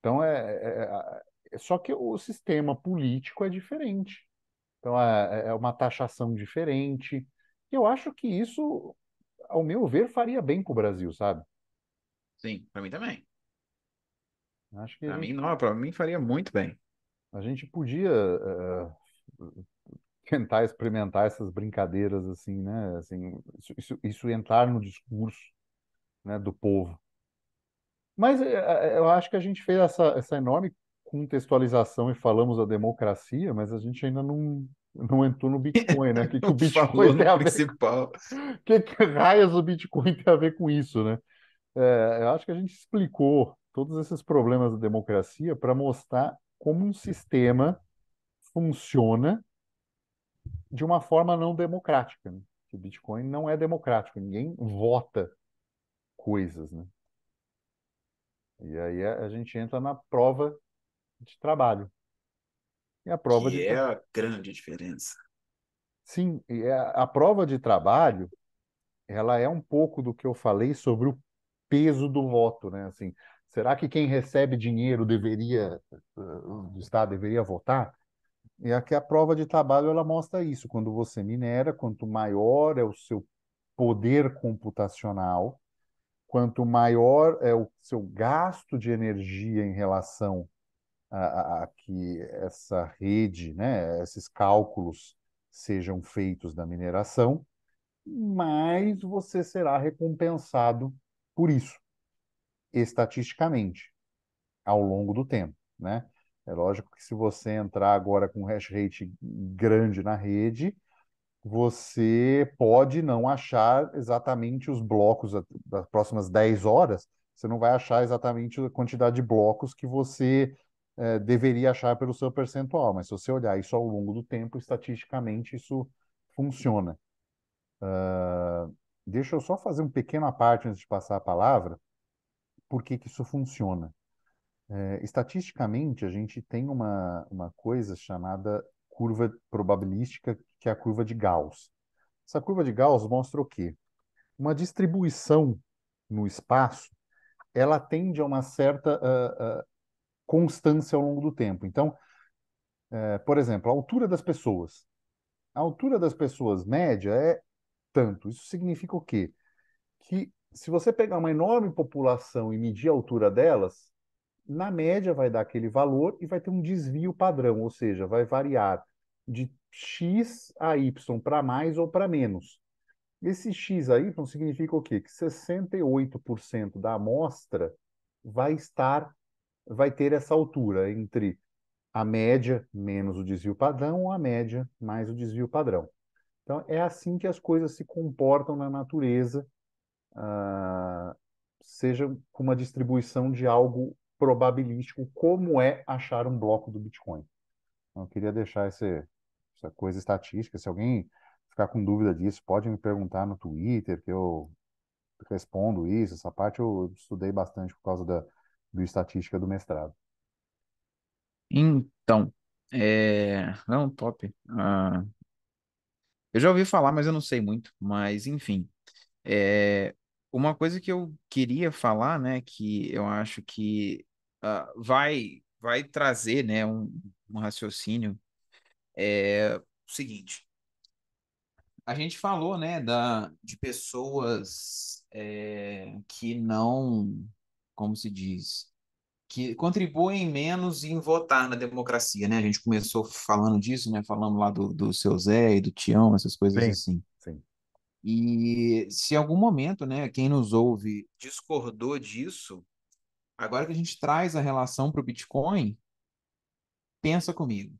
Então, é, é, é só que o sistema político é diferente. Então, é, é, é uma taxação diferente. e Eu acho que isso, ao meu ver, faria bem para o Brasil, sabe? Sim, para mim também. Acho que para mim não, para mim faria muito bem. A gente podia uh, tentar experimentar essas brincadeiras assim, né? Assim, isso, isso, isso entrar no discurso né, do povo. Mas eh, eu acho que a gente fez essa, essa enorme contextualização e falamos a democracia, mas a gente ainda não, não entrou no Bitcoin, né? O que, que o Bitcoin tem a ver? Principal. O que, que raias o Bitcoin tem a ver com isso, né? É, eu acho que a gente explicou todos esses problemas da democracia para mostrar como um sistema funciona de uma forma não democrática. Né? O Bitcoin não é democrático, ninguém vota coisas, né? E aí a gente entra na prova de trabalho. E a prova que de é a grande diferença. Sim, e é, a, prova de trabalho, ela é um pouco do que eu falei sobre o peso do voto, né? Assim, será que quem recebe dinheiro deveria do eh, deveria votar? E aqui a prova de trabalho ela mostra isso. Quando você minera, quanto maior é o seu poder computacional, quanto maior é o seu gasto de energia em relação a, a que essa rede, né, esses cálculos sejam feitos da mineração, mas você será recompensado por isso, estatisticamente, ao longo do tempo. Né? É lógico que se você entrar agora com um hash rate grande na rede, você pode não achar exatamente os blocos das próximas 10 horas, você não vai achar exatamente a quantidade de blocos que você é, deveria achar pelo seu percentual, mas se você olhar isso ao longo do tempo, estatisticamente isso funciona. Uh, deixa eu só fazer um pequeno parte antes de passar a palavra, por que, que isso funciona. É, estatisticamente, a gente tem uma, uma coisa chamada curva probabilística, que é a curva de Gauss. Essa curva de Gauss mostra o quê? Uma distribuição no espaço, ela tende a uma certa uh, uh, constância ao longo do tempo. Então, é, por exemplo, a altura das pessoas. A altura das pessoas média é tanto. Isso significa o quê? Que se você pegar uma enorme população e medir a altura delas, na média vai dar aquele valor e vai ter um desvio padrão, ou seja, vai variar de x a y para mais ou para menos. Esse x a y significa o quê? Que 68% da amostra vai estar vai ter essa altura entre a média menos o desvio padrão ou a média mais o desvio padrão. Então, é assim que as coisas se comportam na natureza, uh, seja com uma distribuição de algo probabilístico, como é achar um bloco do Bitcoin. Então, eu queria deixar esse, essa coisa estatística. Se alguém ficar com dúvida disso, pode me perguntar no Twitter, que eu respondo isso. Essa parte eu estudei bastante por causa da, do Estatística do mestrado. Então, é... não, top. Ah, eu já ouvi falar, mas eu não sei muito. Mas, enfim, é... uma coisa que eu queria falar, né, que eu acho que uh, vai, vai trazer, né, um, um raciocínio é o seguinte. A gente falou, né, da, de pessoas é, que não como se diz, que contribuem menos em votar na democracia, né? A gente começou falando disso, né? Falando lá do, do seu Zé e do Tião, essas coisas sim, assim. Sim. E se em algum momento, né, quem nos ouve discordou disso, agora que a gente traz a relação para o Bitcoin, pensa comigo.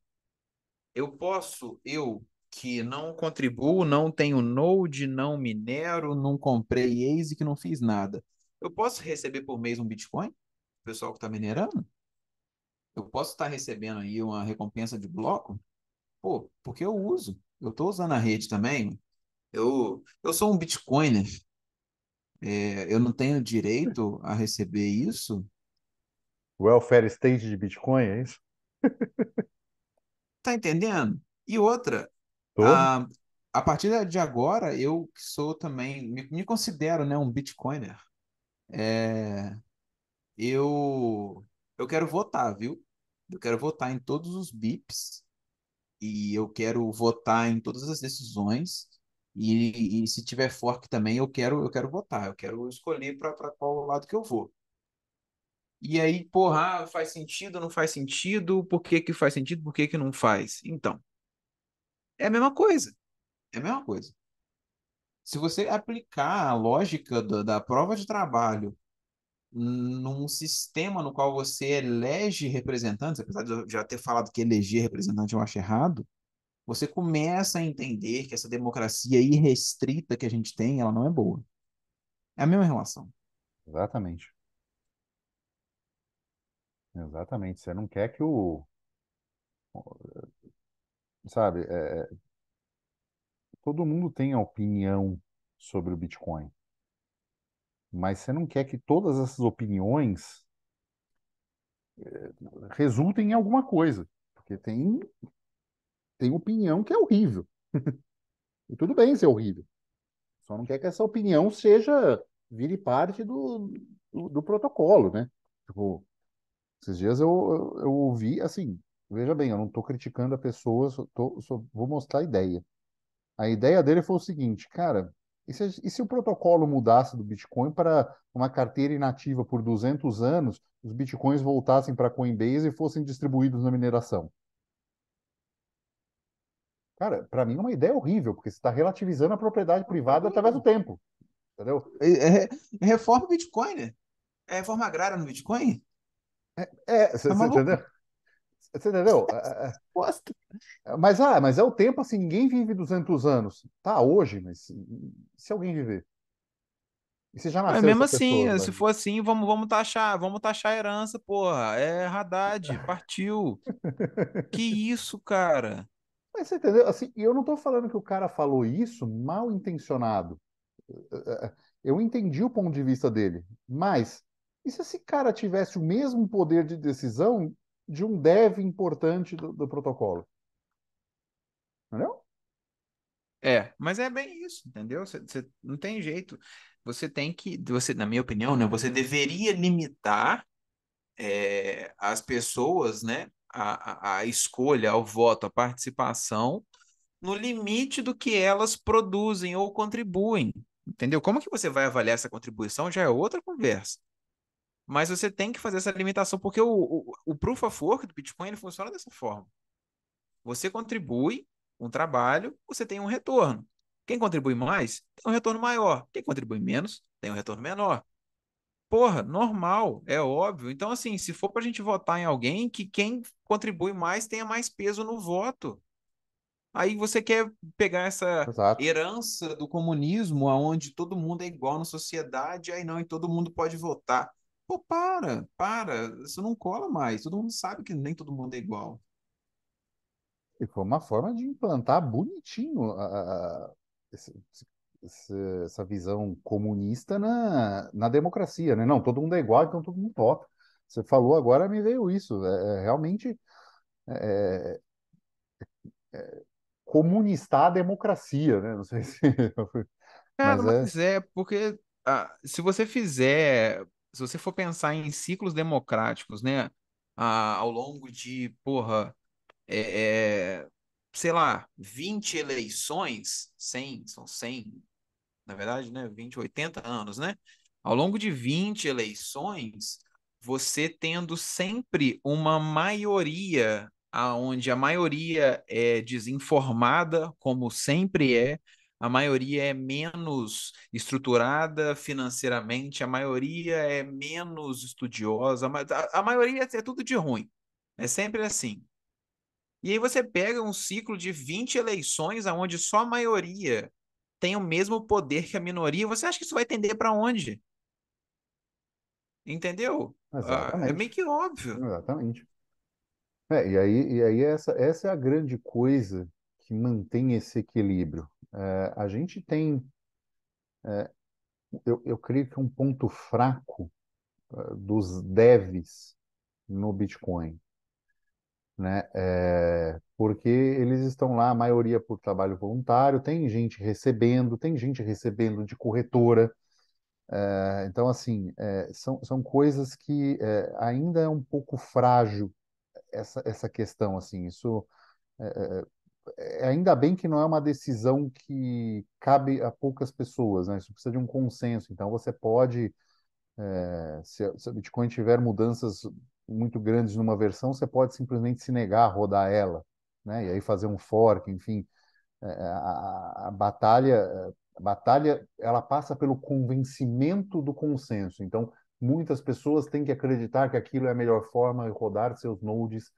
Eu posso, eu que não contribuo, não tenho Node, não minero, não comprei ASIC, não fiz nada. Eu posso receber por mês um Bitcoin? O pessoal que está minerando? Eu posso estar tá recebendo aí uma recompensa de bloco? Pô, porque eu uso. Eu estou usando a rede também. Eu, eu sou um Bitcoiner. É, eu não tenho direito a receber isso. Welfare state de Bitcoin, é isso? tá entendendo? E outra, a, a partir de agora, eu que sou também, me, me considero né, um Bitcoiner. É, eu, eu quero votar, viu? Eu quero votar em todos os bips e eu quero votar em todas as decisões. E, e se tiver fork também, eu quero, eu quero votar, eu quero escolher para qual lado que eu vou. E aí, porra, ah, faz sentido, não faz sentido, por que que faz sentido, por que que não faz? Então, é a mesma coisa. É a mesma coisa. Se você aplicar a lógica da, da prova de trabalho num sistema no qual você elege representantes, apesar de eu já ter falado que eleger representante eu acho errado, você começa a entender que essa democracia irrestrita que a gente tem, ela não é boa. É a mesma relação. Exatamente. Exatamente. Você não quer que o. Sabe, é... é todo mundo tem a opinião sobre o Bitcoin. Mas você não quer que todas essas opiniões eh, resultem em alguma coisa. Porque tem, tem opinião que é horrível. e tudo bem ser horrível. Só não quer que essa opinião seja vire parte do, do, do protocolo, né? Tipo, esses dias eu, eu, eu ouvi assim, veja bem, eu não estou criticando a pessoa, tô, só vou mostrar a ideia. A ideia dele foi o seguinte, cara, e se, e se o protocolo mudasse do Bitcoin para uma carteira inativa por 200 anos, os Bitcoins voltassem para Coinbase e fossem distribuídos na mineração? Cara, para mim é uma ideia horrível, porque você está relativizando a propriedade privada através do tempo. Entendeu? É, é, reforma Bitcoin, né? É reforma agrária no Bitcoin? É, é você, tá você entendeu? Você entendeu? É, é, é. mas, ah, mas é o tempo assim, ninguém vive 200 anos. Tá, hoje, mas se alguém viver? E você já nasceu Mas mesmo assim, pessoa, se for assim, vamos, vamos taxar, vamos taxar a herança, porra. É Haddad, partiu. que isso, cara? Mas você entendeu? Assim, eu não estou falando que o cara falou isso mal intencionado. Eu entendi o ponto de vista dele. Mas, e se esse cara tivesse o mesmo poder de decisão de um dev importante do, do protocolo. Entendeu? É, mas é bem isso, entendeu? Você, não tem jeito. Você tem que, você, na minha opinião, né, você deveria limitar é, as pessoas, né, a, a, escolha, ao voto, a participação, no limite do que elas produzem ou contribuem, entendeu? Como que você vai avaliar essa contribuição já é outra conversa. Mas você tem que fazer essa limitação, porque o, o, o Proof of Work do Bitcoin ele funciona dessa forma. Você contribui com um trabalho, você tem um retorno. Quem contribui mais, tem um retorno maior. Quem contribui menos, tem um retorno menor. Porra, normal, é óbvio. Então, assim, se for para a gente votar em alguém, que quem contribui mais tenha mais peso no voto. Aí você quer pegar essa Exato. herança do comunismo, onde todo mundo é igual na sociedade, aí não, e todo mundo pode votar. Pô, para, para, isso não cola mais. Todo mundo sabe que nem todo mundo é igual. E foi uma forma de implantar bonitinho a- a- esse- esse- essa visão comunista na, na democracia, né? Não, todo mundo é igual, então todo mundo vota. Você falou agora, me veio isso. É, é realmente é, é, é comunistar a democracia, né? Não sei se. Cara, Mas é. mas é, porque ah, se você fizer se você for pensar em ciclos democráticos, né, a, ao longo de, porra, é, é, sei lá, 20 eleições, 100, são 100, na verdade, né, 20, 80 anos, né? Ao longo de 20 eleições, você tendo sempre uma maioria aonde a maioria é desinformada, como sempre é, a maioria é menos estruturada financeiramente, a maioria é menos estudiosa, a, a maioria é tudo de ruim. É sempre assim. E aí você pega um ciclo de 20 eleições onde só a maioria tem o mesmo poder que a minoria, você acha que isso vai tender para onde? Entendeu? Ah, é meio que óbvio. Exatamente. É, e aí, e aí essa, essa é a grande coisa que mantém esse equilíbrio. É, a gente tem, é, eu, eu creio que um ponto fraco é, dos devs no Bitcoin, né? É, porque eles estão lá, a maioria por trabalho voluntário, tem gente recebendo, tem gente recebendo de corretora. É, então, assim, é, são, são coisas que é, ainda é um pouco frágil essa, essa questão, assim, isso é, ainda bem que não é uma decisão que cabe a poucas pessoas, né? Isso precisa de um consenso. Então, você pode, é, se, o a Bitcoin tiver mudanças muito grandes numa versão, você pode simplesmente se negar a rodar ela, né? E aí fazer um fork, enfim. É, é, a, a, batalha, a batalha, ela passa pelo convencimento do consenso. Então, muitas pessoas têm que acreditar que aquilo é a melhor forma de rodar seus nodes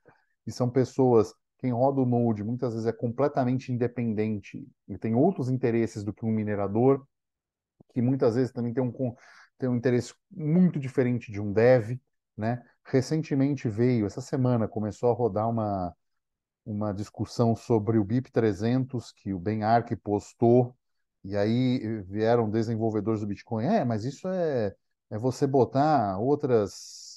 e são pessoas quem roda o Node muitas vezes é completamente independente e tem outros interesses do que um minerador, que muitas vezes também tem um, tem um interesse muito diferente de um dev. Né? Recentemente veio, essa semana, começou a rodar uma, uma discussão sobre o BIP 300 que o Ben Ark postou, e aí vieram desenvolvedores do Bitcoin. É, mas isso é, é você botar outras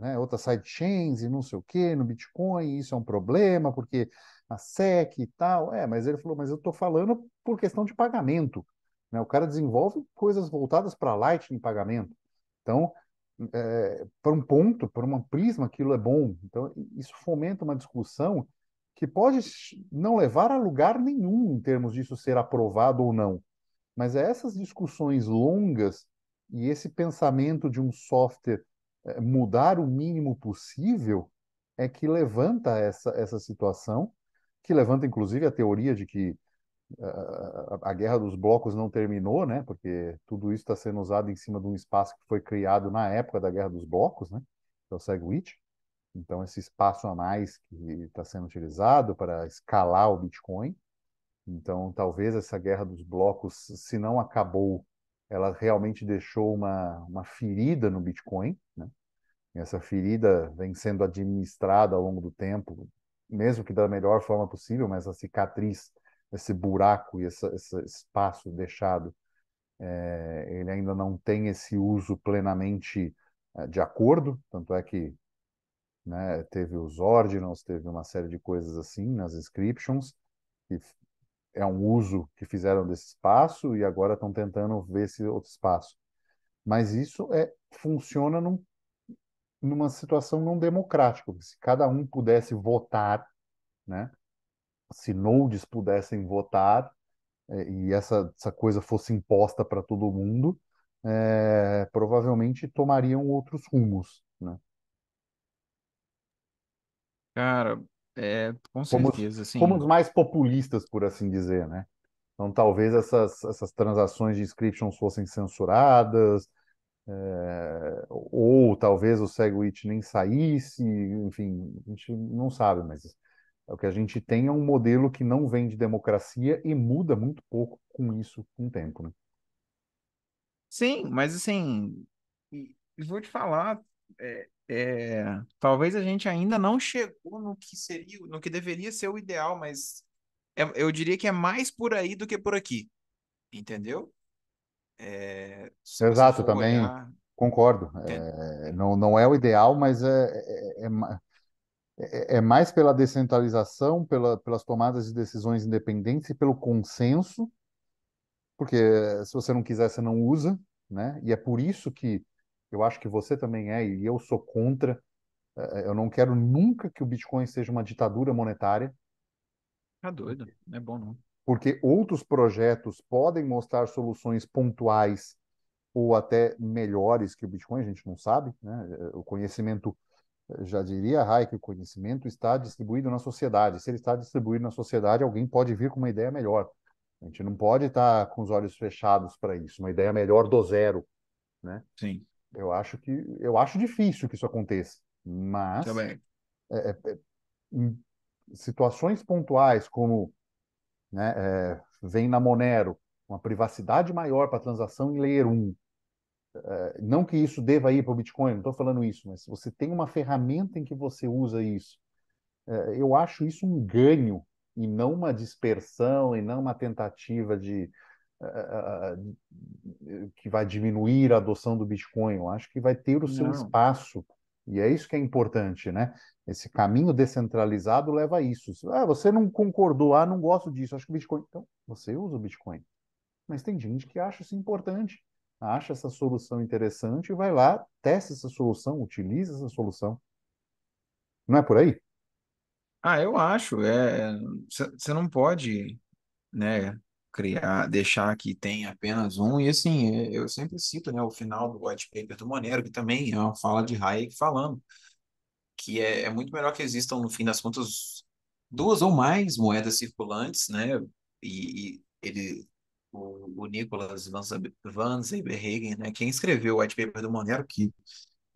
né, outras sidechains e não sei o que no Bitcoin, isso é um problema, porque a SEC e tal. É, mas ele falou, mas eu estou falando por questão de pagamento. Né? O cara desenvolve coisas voltadas para Lightning pagamento. Então, é, para um ponto, para um prisma, aquilo é bom. Então, isso fomenta uma discussão que pode não levar a lugar nenhum em termos disso ser aprovado ou não. Mas é essas discussões longas e esse pensamento de um software eh, mudar o mínimo possível é que levanta essa, essa situação, que levanta inclusive a teoria de que uh, a guerra dos blocos não terminou, né? Porque tudo isso está sendo usado em cima de um espaço que foi criado na época da guerra dos blocos, né? Que é o SegWit. Então, esse espaço a mais que está sendo utilizado para escalar o Bitcoin. Então, talvez essa guerra dos blocos, se não acabou ela realmente deixou uma, uma ferida no Bitcoin. Né? Essa ferida vem sendo administrada ao longo do tempo, mesmo que da melhor forma possível, mas a cicatriz, esse buraco e esse, esse espaço deixado, é, ele ainda não tem esse uso plenamente é, de acordo. Tanto é que né, teve os ordinals, teve uma série de coisas assim nas inscriptions, que é um uso que fizeram desse espaço e agora estão tentando ver esse outro espaço. Mas isso é funciona num, numa situação não democrática, se cada um pudesse votar, né? se nodes pudessem votar é, e essa, essa coisa fosse imposta para todo mundo, é, provavelmente tomariam outros rumos. Né? Cara, é, com certeza, assim. mais populistas, por assim dizer, né? Então, talvez essas, essas transações de inscriptions fossem censuradas, é, ou talvez o SegWit nem saísse, enfim, a gente não sabe, mas é o que a gente tem é um modelo que não vem de democracia e muda muito pouco com isso com o tempo, né? Sim, mas assim, vou te falar, é, é, talvez a gente ainda não chegou no que seria, no que deveria ser o ideal, mas é, eu diria que é mais por aí do que por aqui, entendeu? É, Exato, também olhar... concordo. É. É, não, não é o ideal, mas é, é mais pela descentralização, pela, pelas tomadas de decisões independentes e pelo consenso, porque se você não quiser, você não usa, né? E é por isso que eu acho que você também é, e eu sou contra. É, é, eu não quero nunca que o Bitcoin seja uma ditadura monetária. Tá doido, não é bom não. Porque outros projetos podem mostrar soluções pontuais ou até melhores que o Bitcoin, a gente não sabe, né? O conhecimento, já diria Hayek, que o conhecimento está distribuído na sociedade. Se ele está distribuído na sociedade, alguém pode vir com uma ideia melhor. A gente não pode estar com os olhos fechados para isso, uma ideia melhor do zero, né? Sim. Eu acho que eu acho difícil que isso aconteça, mas Também. É, é, é, em situações pontuais como né, é, vem na Monero uma privacidade maior para transação em layer 1. É, não que isso deva ir para o Bitcoin, não estou falando isso, mas se você tem uma ferramenta em que você usa isso, é, eu acho isso um ganho e não uma dispersão e não uma tentativa de que vai diminuir a adoção do Bitcoin. Eu acho que vai ter o seu Não. espaço. E é isso que é importante, né? Esse caminho descentralizado leva a isso. Ah, você não concordou, ah, não gosto disso, acho que o Bitcoin. Então, você usa o Bitcoin. Mas tem gente que acha isso importante, acha essa solução interessante e vai lá, testa essa solução, utiliza essa solução. Não é por aí? Ah, eu acho. Você é... não pode né, criar, deixar que tem apenas um. E assim, eh, eu sempre cito, né, o final do white paper do Monero, que também é uma fala de Hayek falando que é, é muito melhor que existam, no fim das contas, duas ou mais moedas circulantes, né? E, e ele, o, o Nicholas Van, Van né, quem escreveu o white paper do Monero, que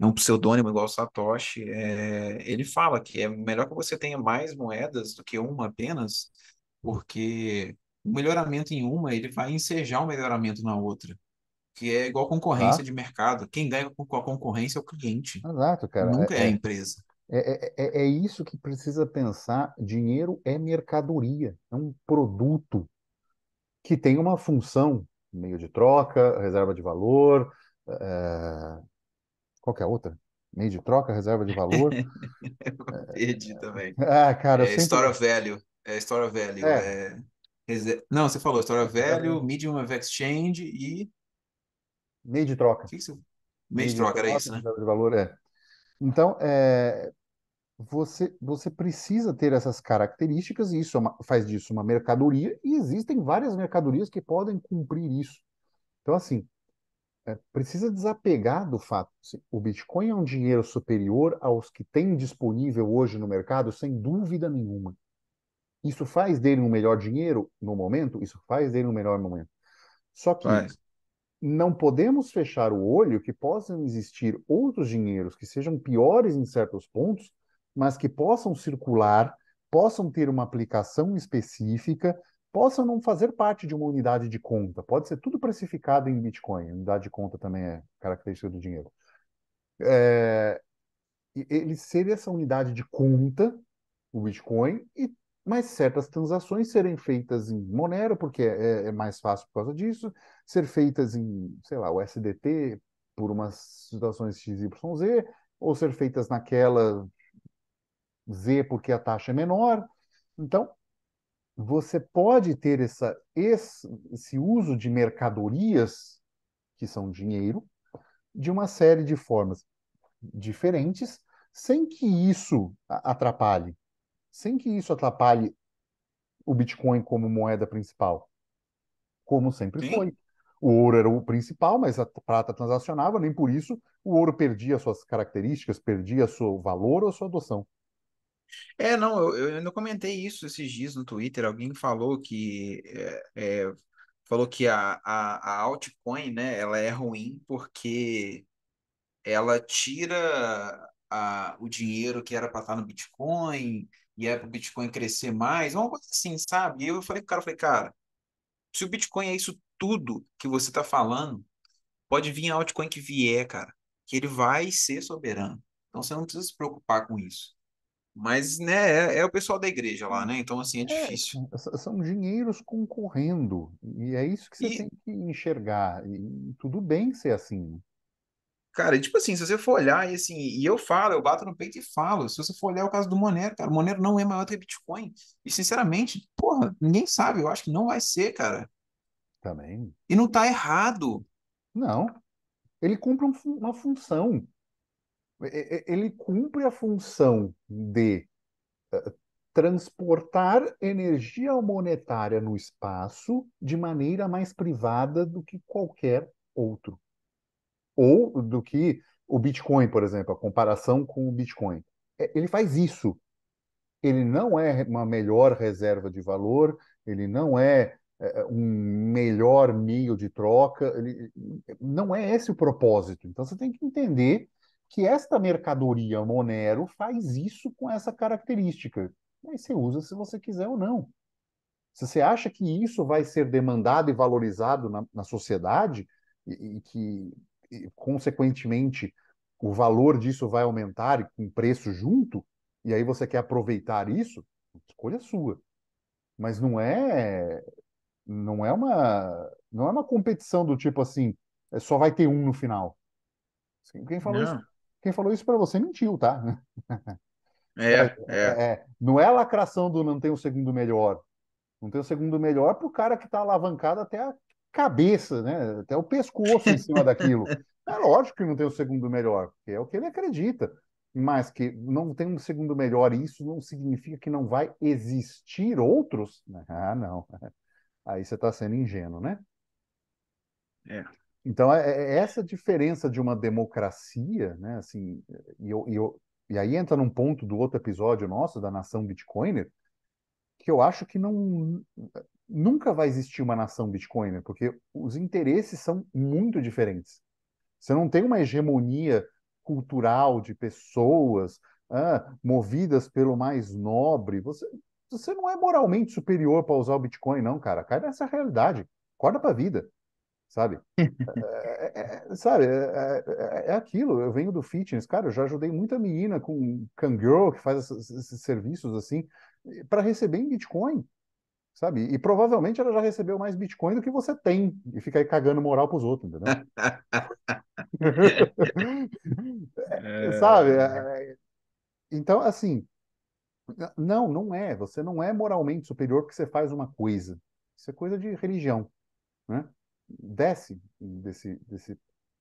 é um pseudônimo igual Satoshi, é, ele fala que é melhor que você tenha mais moedas do que uma apenas, porque o melhoramento em uma, ele vai ensejar o melhoramento na outra. Que é igual concorrência ah. de mercado. Quem ganha com a concorrência é o cliente. Exato, cara. Nunca é, é a é. empresa. É, é, é, é isso que precisa pensar. Dinheiro é mercadoria, é um produto que tem uma função, meio de troca, reserva de valor, é... qual é a outra? Meio de troca, reserva de valor. Eh, perdi também. Ah, cara, é sempre... história velho. É história velho. É. é. Não, você falou História Velho, Medium of Exchange e. Meio de troca. O que, que você... Meio, de troca, troca, era isso, né? De valor, é. Então, é, você, você precisa ter essas características, e isso é uma, faz disso uma mercadoria, e existem várias mercadorias que podem cumprir isso. Então, assim, é, precisa desapegar do fato. Assim, o Bitcoin é um dinheiro superior aos que tem disponível hoje no mercado, sem dúvida nenhuma. Isso faz dele um melhor dinheiro no momento? Isso faz dele um melhor momento. Só que faz. não podemos fechar o olho que possam existir outros dinheiros que sejam piores em certos pontos, mas que possam circular, possam ter uma aplicação específica, possam não fazer parte de uma unidade de conta. Pode ser tudo precificado em Bitcoin. Unidade de conta também é característica do dinheiro. É... Ele seria essa unidade de conta, o Bitcoin, e mas certas transações serem feitas em Monero, porque é, é, é, mais fácil por causa disso, ser feitas em, sei lá, o SDT por umas situações XYZ, ou ser feitas naquela Z porque a taxa é menor. Então, você pode ter essa, esse, esse uso de mercadorias, que são dinheiro, de uma série de formas diferentes, sem que isso atrapalhe sem que isso atrapalhe o Bitcoin como moeda principal, como sempre Sim. foi. O ouro era o principal, mas a prata transacionava, nem por isso o ouro perdia suas características, perdia seu valor ou sua adoção. É, não, eu, ainda não comentei isso esses dias no Twitter. Alguém falou que é, é, falou que a, a, a altcoin, né, ela é ruim porque ela tira a, o dinheiro que era para estar no Bitcoin, e é para o Bitcoin crescer mais, uma coisa assim, sabe? E eu falei, cara, eu falei, cara, se o Bitcoin é isso tudo que você está falando, pode vir a altcoin que vier, cara, que ele vai ser soberano. Então você não precisa se preocupar com isso. Mas, né, é, é o pessoal da igreja lá, né? Então, assim, é, é difícil. São dinheiros concorrendo. E é isso que você e... tem que enxergar. E tudo bem ser assim. Cara, e tipo assim, se você for olhar, e assim, e eu falo, eu bato no peito e falo, se você for olhar o caso do Monero, cara, Monero não é maior do que Bitcoin. E sinceramente, porra, ninguém sabe, eu acho que não vai ser, cara. Também. E não tá errado. Não. Ele cumpre uma função. Ele cumpre a função de eh, transportar energia monetária no espaço de maneira mais privada do que qualquer outro ou do que o Bitcoin, por exemplo, a comparação com o Bitcoin. É, ele faz isso. Ele não é uma melhor reserva de valor, ele não é, é um melhor meio de troca, ele, não é esse o propósito. Então você tem que entender que esta mercadoria Monero faz isso com essa característica. Mas aí você usa se você quiser ou não. Se você acha que isso vai ser demandado e valorizado na, na sociedade, e, e que consequentemente, o valor disso vai aumentar com preço junto, e aí você quer aproveitar isso, escolha sua. Mas não é não é uma não é uma competição do tipo assim, é só vai ter um no final. Quem falou não. isso? Quem falou isso para você mentiu, tá? É, é, é, é. é, Não é a lacração do não tem o um segundo melhor. Não tem o um segundo melhor pro cara que tá alavancado até a cabeça, né? até o pescoço em cima daquilo. É lógico que não tem o um segundo melhor, porque é o que ele acredita. Mas que não tem um segundo melhor, e isso não significa que não vai existir outros? Ah, não. Aí você está sendo ingênuo, né? É. Então, é, é, é, essa diferença de uma democracia, né? Assim, e, eu, e, eu, e aí entra num ponto do outro episódio nosso, da nação Bitcoiner, que eu acho que não nunca vai existir uma nação Bitcoin, né? porque os interesses são muito diferentes. Você não tem uma hegemonia cultural de pessoas ah, movidas pelo mais nobre. Você, você não é moralmente superior para usar o Bitcoin, não, cara. Cai nessa realidade. Acorda para a vida, sabe? É, é, é, é, sabe, é, é, é, aquilo. Eu venho do fitness, cara. Eu já ajudei muita menina com Kangirl, que faz esses, esses serviços assim para receber em Bitcoin, sabe? E provavelmente ela já recebeu mais Bitcoin do que você tem e fica aí cagando moral para os outros, entendeu? É, é... Sabe? É, é, então, assim, não, não é. Você não é moralmente superior porque você faz uma coisa. Isso é coisa de religião, né? Desce desse, desse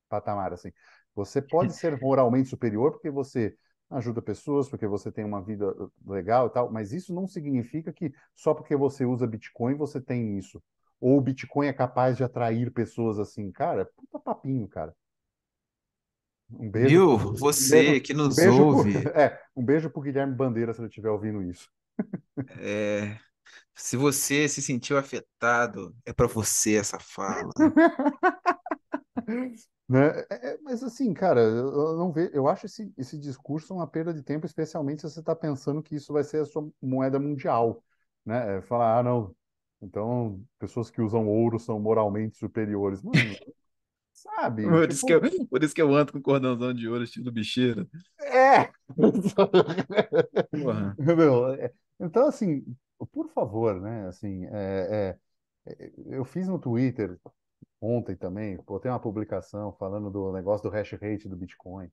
patamar, assim. Você pode ser moralmente superior porque você ajuda pessoas, porque você tem uma vida uh, legal e tal, mas isso não significa que só porque você usa Bitcoin você tem isso. Ou o Bitcoin é capaz de atrair pessoas assim, cara, puta papinho, cara. Um beijo. Viu? Você um beijo, que nos um ouve. Pro, é, um beijo pro Guilherme Bandeira se ele estiver ouvindo isso. É, se você se sentiu afetado, é para você essa fala. Né? É, é, mas assim, cara, eu não vejo, eu acho esse, esse discurso uma perda de tempo, especialmente se você está pensando que isso vai ser a sua moeda mundial, né? É falar, ah, não, então pessoas que usam ouro são moralmente superiores. Mano, sabe? Por, tipo... isso que eu, por isso que eu ando com cordãozão de ouro estilo bicheira. É! Meu, é, então, assim, por favor, né? Assim, é, é eu fiz no Twitter, ontem também, pô, tem uma publicação falando do negócio do hash rate do Bitcoin.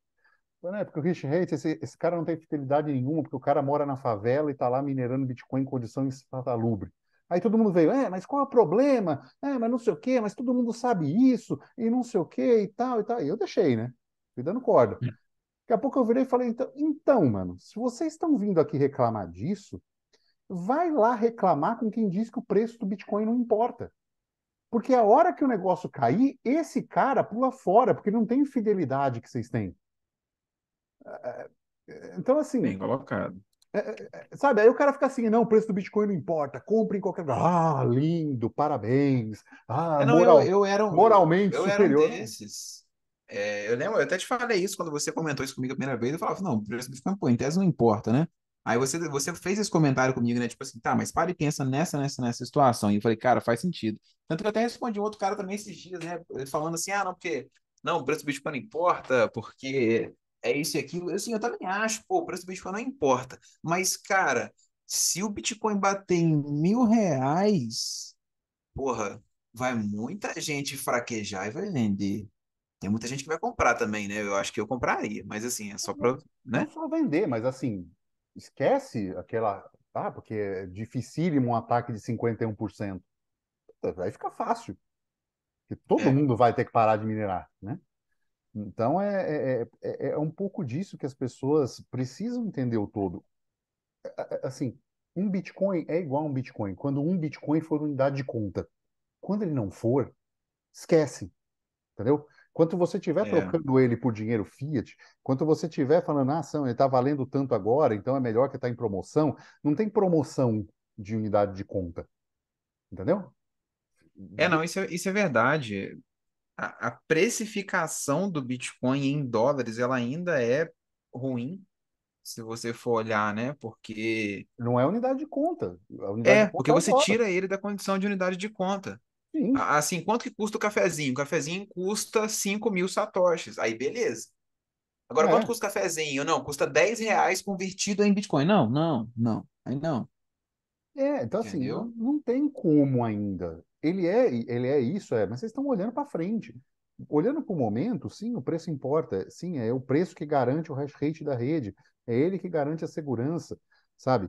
Pô, né? Porque o hash rate, esse, esse cara não tem fidelidade nenhuma, porque o cara mora na favela e está lá minerando Bitcoin em condições fatalubres. Aí todo mundo veio, é, mas qual é o problema? É, mas não sei o quê, mas todo mundo sabe isso, e não sei o quê, e tal, e tal. E eu deixei, né? Fui dando corda. Hum. Daqui a pouco eu virei e falei, então, então, mano, se vocês estão vindo aqui reclamar disso, vai lá reclamar com quem diz que o preço do Bitcoin não importa. Porque a hora que o negócio cair, esse cara pula fora, porque não tem fidelidade que vocês têm. É, é, então, assim. Bem colocado. É, sabe, aí o cara fica assim, não, o preço do Bitcoin não importa, compre em qualquer lugar. Ah, lindo, parabéns. Ah, não, moral... eu, eu era um, moralmente eu superior. Era um desses. É, eu lembro, eu até te falei isso quando você comentou isso comigo a primeira vez. Eu falava, não, o preço do Bitcoin, pô, em tese não importa, né? Aí você, você fez esse comentário comigo, né? Tipo assim, tá, mas para e pensa nessa, nessa, nessa situação. E eu falei, cara, faz sentido. Tanto que eu até respondi um outro cara também esses dias, né? Falando assim, ah, não, porque não, o preço do Bitcoin não importa, porque é isso e aquilo. Assim, eu também acho, pô, o preço do Bitcoin não importa. Mas, cara, se o Bitcoin bater em mil reais, porra, vai muita gente fraquejar e vai vender. Tem muita gente que vai comprar também, né? Eu acho que eu compraria, mas assim, é só para. Né? Não só vender, mas assim, esquece aquela. Ah, porque é dificílimo um ataque de 51%. Vai ficar fácil. Porque todo é. mundo vai ter que parar de minerar, né? Então é, é, é, é, é um pouco disso que as pessoas precisam entender o todo. Assim, um Bitcoin é igual a um Bitcoin. Quando um Bitcoin for unidade de conta. Quando ele não for, esquece. Entendeu? Quanto você tiver é. trocando ele por dinheiro fiat, quanto você tiver falando, ah, ação, ele está valendo tanto agora, então é melhor que está em promoção, não tem promoção de unidade de conta. Entendeu? É, não, isso é, isso é verdade. A, a precificação do Bitcoin em dólares, ela ainda é ruim, se você for olhar, né? Porque. Não é unidade de conta. Unidade é, de conta porque é você tira ele da condição de unidade de conta. Sim. Assim, quanto que custa o cafezinho? O cafezinho custa 5 mil satoshis. Aí, beleza. Agora, é. quanto custa o cafezinho? Não, custa 10 reais convertido em Bitcoin. Não, não, não. Aí não. É, então assim, não tem como ainda. Ele é, ele é isso, é, mas vocês estão olhando para frente. Olhando para o momento, sim, o preço importa. Sim, é o preço que garante o hash rate da rede. É ele que garante a segurança, sabe?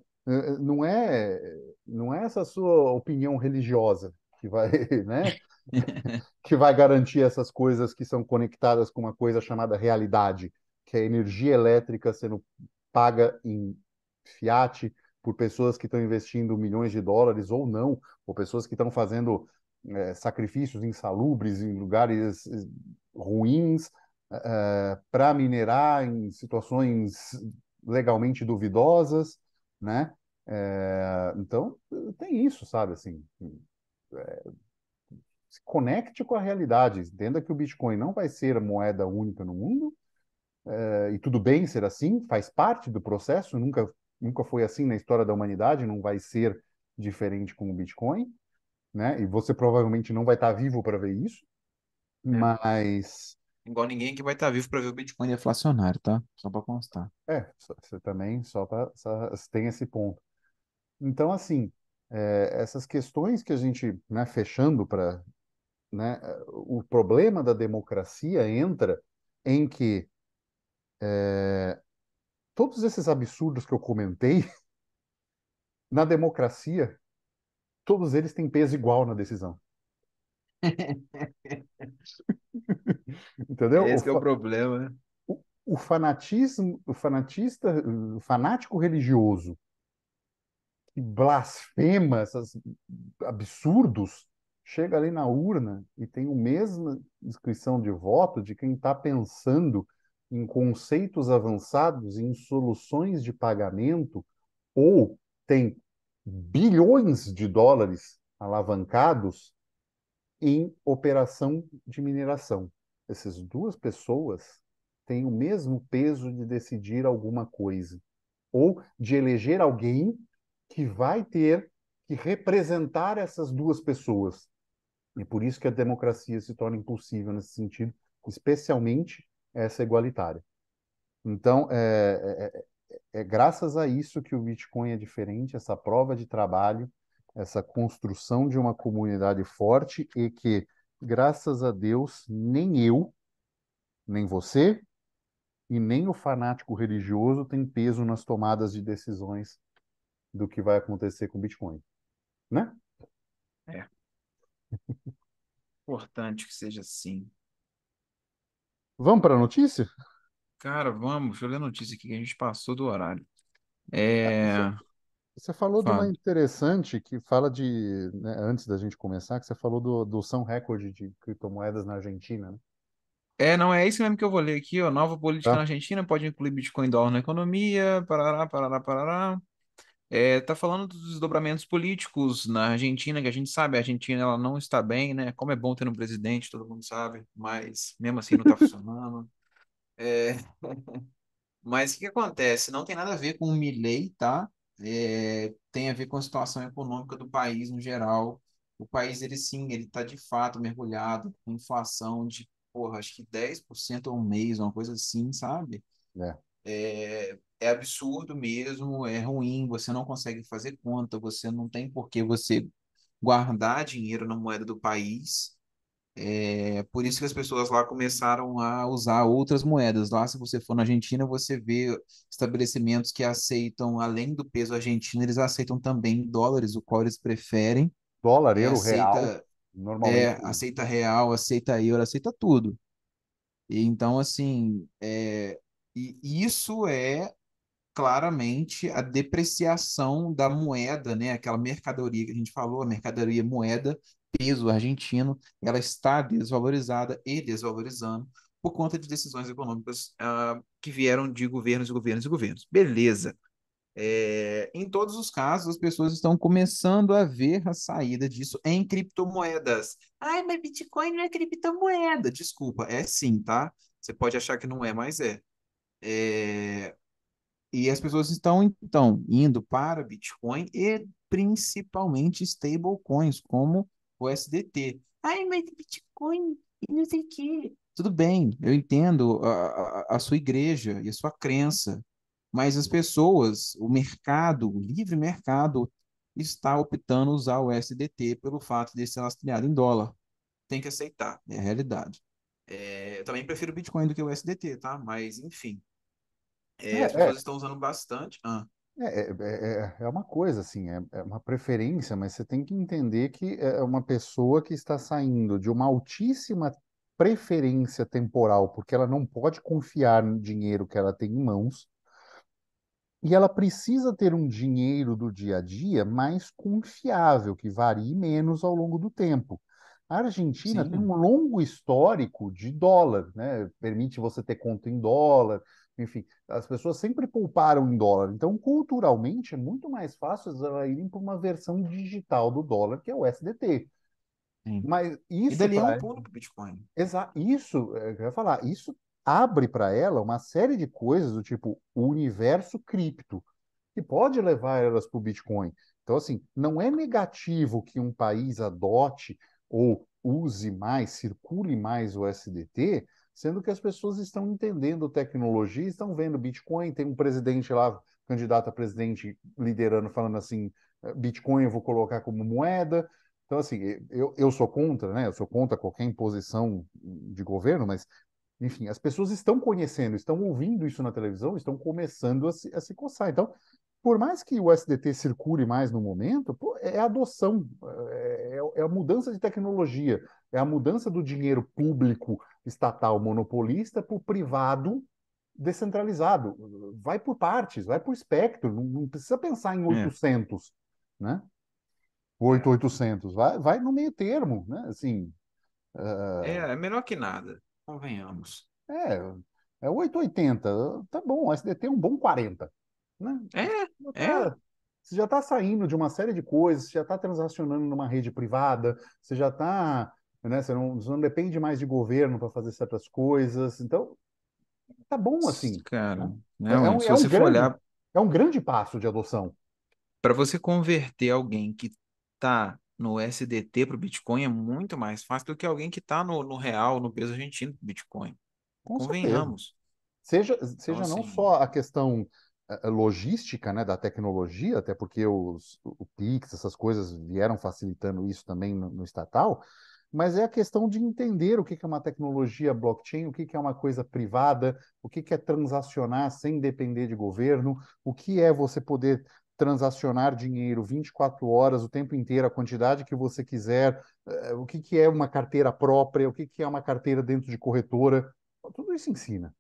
Não é, não é essa sua opinião religiosa que vai, né? que vai garantir essas coisas que são conectadas com uma coisa chamada realidade, que é energia elétrica sendo paga em fiat por pessoas que estão investindo milhões de dólares ou não, ou pessoas que estão fazendo é, sacrifícios insalubres em lugares é, ruins é, é, para minerar em situações legalmente duvidosas, né? É, então tem isso, sabe? Assim, é, se conecte com a realidade, entenda que o Bitcoin não vai ser a moeda única no mundo, é, e tudo bem ser assim, faz parte do processo, nunca, nunca foi assim na história da humanidade, não vai ser diferente com o Bitcoin, né? E você provavelmente não vai estar tá vivo para ver isso, é. mas. Igual ninguém que vai estar tá vivo para ver o Bitcoin deflacionário, tá? Só para constar. É, você também, só para. Tem esse ponto. Então, assim, é, essas questões que a gente, né, fechando para. Né, o problema da democracia entra em que é, todos esses absurdos que eu comentei, na democracia, todos eles têm peso igual na decisão. Entendeu? Esse o, é o problema. Né? O, o, fanatismo, o fanatista, o fanático religioso blasfema, esses absurdos, chega ali na urna e tem a mesma inscrição de voto de quem está pensando em conceitos avançados, em soluções de pagamento, ou tem bilhões de dólares alavancados em operação de mineração. Essas duas pessoas têm o mesmo peso de decidir alguma coisa, ou de eleger alguém que vai ter que representar essas duas pessoas. E por isso que a democracia se torna impossível nesse sentido, especialmente essa igualitária. Então, é, é, é, é graças a isso que o Bitcoin é diferente, essa prova de trabalho, essa construção de uma comunidade forte e que, graças a Deus, nem eu, nem você e nem o fanático religioso tem peso nas tomadas de decisões do que vai acontecer com o Bitcoin, né? É. Importante que seja assim. Vamos para a notícia? Cara, vamos. Deixa eu ler a notícia aqui que a gente passou do horário. É... Ah, você falou fala. de uma interessante que fala de, né, antes da gente começar, que você falou do, do São Recorde de criptomoedas na Argentina, né? É, não, é isso mesmo que eu vou ler aqui, ó. Nova política tá. na Argentina pode incluir Bitcoin e dólar na economia, parará, parará, parará. É, tá falando dos desdobramentos políticos na Argentina, que a gente sabe, a Argentina ela não está bem, né? Como é bom ter um presidente, todo mundo sabe, mas mesmo assim não está funcionando. É... Mas o que acontece? Não tem nada a ver com o Milei, tá? É... Tem a ver com a situação econômica do país no geral. O país, ele sim, ele está de fato mergulhado com inflação de, porra, acho que 10% ao mês, uma coisa assim, sabe? É. É, é absurdo mesmo, é ruim, você não consegue fazer conta, você não tem por que você guardar dinheiro na moeda do país. É por isso que as pessoas lá começaram a usar outras moedas. Lá, se você for na Argentina, você vê estabelecimentos que aceitam, além do peso argentino, eles aceitam também dólares, o qual eles preferem. Dólar, é, euro, aceita, real, é, normalmente. É, aceita real, aceita euro, aceita tudo. E, então, assim, é, e isso é claramente a depreciação da moeda, né? Aquela mercadoria que a gente falou, a mercadoria moeda, peso argentino, ela está desvalorizada e desvalorizando por conta de decisões econômicas uh, que vieram de governos e governos e governos. Beleza. É, em todos os casos, as pessoas estão começando a ver a saída disso em criptomoedas. Ai, mas Bitcoin não é criptomoeda. Desculpa, é sim, tá? Você pode achar que não é, mas é. É, e as pessoas estão, então, indo para Bitcoin e principalmente stablecoins, como o SDT. Ai, mas Bitcoin e não sei o quê. Tudo bem, eu entendo a, a, a sua igreja e a sua crença, mas as pessoas, o mercado, o livre mercado, está optando usar o SDT pelo fato de ser lastreado em dólar. Tem que aceitar, é a realidade. É, eu também prefiro Bitcoin do que o SDT, tá? Mas, enfim, é, é, as é. pessoas estão usando bastante. Ah. É, é, é, é uma coisa, assim, é, é, uma preferência, mas você tem que entender que é uma pessoa que está saindo de uma altíssima preferência temporal, porque ela não pode confiar no dinheiro que ela tem em mãos, e ela precisa ter um dinheiro do dia a dia mais confiável, que varie menos ao longo do tempo. A Argentina Sim. tem um longo histórico de dólar, né? Permite você ter conta em dólar, enfim, as pessoas sempre pouparam em dólar. Então, culturalmente, é muito mais fácil elas irem para uma versão digital do dólar, que é o SDT. Sim. Mas isso. E dali é um pulo para é o Bitcoin. Exato. Isso, eu ia falar, isso abre para ela uma série de coisas do tipo universo cripto, que pode levar elas para o Bitcoin. Então, assim, não é negativo que um país adote ou use mais, circule mais o SDT, sendo que as pessoas estão entendendo tecnologia, estão vendo Bitcoin, tem um presidente lá, candidato a presidente, liderando, falando assim, é, Bitcoin eu vou colocar como moeda. Então, assim, eu, eu sou contra, né? Eu sou contra qualquer imposição de governo, mas, enfim, as pessoas estão conhecendo, estão ouvindo isso na televisão, estão começando a se, a se coçar. Então, por mais que o SDT circule mais no momento, pô, é a é adoção, é, é, é, a mudança de tecnologia, é a mudança do dinheiro público estatal monopolista para o privado descentralizado. Vai por partes, vai por espectro, não, precisa pensar em 800, é. né? 8800, vai, vai no meio termo, né? Assim, uh... É, ah, é melhor que nada, convenhamos. É, é 880, tá bom, o SDT é um bom 40, né? É, é. Você já está é. tá saindo de uma série de coisas, você já está transacionando numa rede privada, você já está né? Você não, você não depende mais de governo para fazer certas coisas. Então, tá bom assim. Cara, né? não, é, é um, se é você um grande, olhar... é um grande passo de adoção. Para você converter alguém que tá no SDT para o Bitcoin é muito mais fácil do que alguém que está no, no real, no peso argentino do Bitcoin. Com Convenhamos. Certeza. Seja, seja então, não assim só a questão eh, eh, logística né, da tecnologia, até porque os, o Pix, essas coisas vieram facilitando isso também no, no estatal, mas é a questão de entender o que é uma tecnologia blockchain, o que é uma coisa privada, o que é transacionar sem depender de governo, o que é você poder transacionar dinheiro 24 horas, o tempo inteiro, a quantidade que você quiser, eh, o que, é uma carteira própria, o que, que é uma carteira dentro de corretora, tudo isso ensina.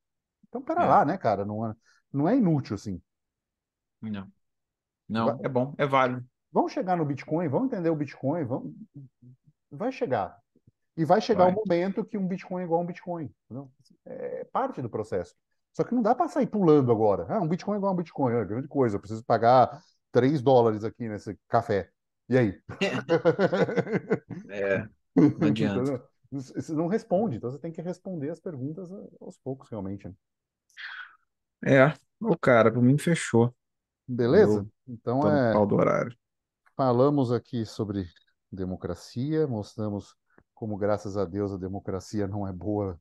Então, pera é. lá, né, cara? Não é, não é inútil, assim. Não. Não, é bom, é válido. Vamos chegar no Bitcoin, vamos entender o Bitcoin, vamos... Vai chegar. E vai chegar o um momento que um Bitcoin é igual a um Bitcoin. Entendeu? É parte do processo. Só que não dá para sair pulando agora. Ah, um Bitcoin é igual a um Bitcoin, é grande coisa. Eu preciso pagar 3 dólares aqui nesse café. E aí? é, não adianta. Você não responde, então você tem que responder as perguntas ah, aos poucos, realmente. Né? É, o cara, para mim fechou. Beleza? Eu então é. Pau do horário. Falamos aqui sobre democracia, mostramos como, graças a Deus, a democracia não é boa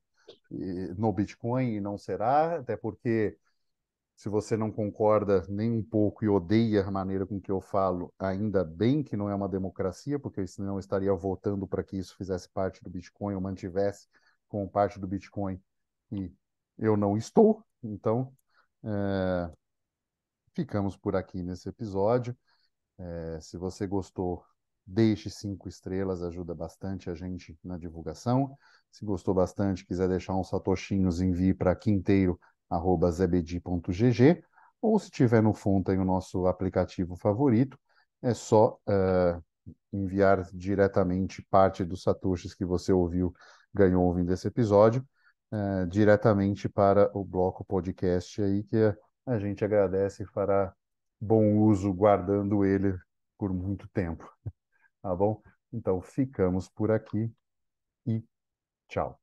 no Bitcoin e não será, até porque se você não concorda nem um pouco e odeia a maneira com que eu falo, ainda bem que não é uma democracia, porque senão eu estaria votando para que isso fizesse parte do Bitcoin ou mantivesse como parte do Bitcoin, e eu não estou, então é... ficamos por aqui nesse episódio. É... se você gostou, deixe cinco estrelas, ajuda bastante a gente na divulgação. Se gostou bastante, quiser deixar uns satoshinhos, envie para quinteiro.zebedi.gg ou se tiver no fundo tem o nosso aplicativo favorito, é só uh, enviar diretamente parte dos satoshis que você ouviu, ganhou ouvindo esse episódio, uh, diretamente para o bloco podcast aí que a gente agradece e fará bom uso guardando ele por muito tempo. Tá bom? Então ficamos por aqui e tchau.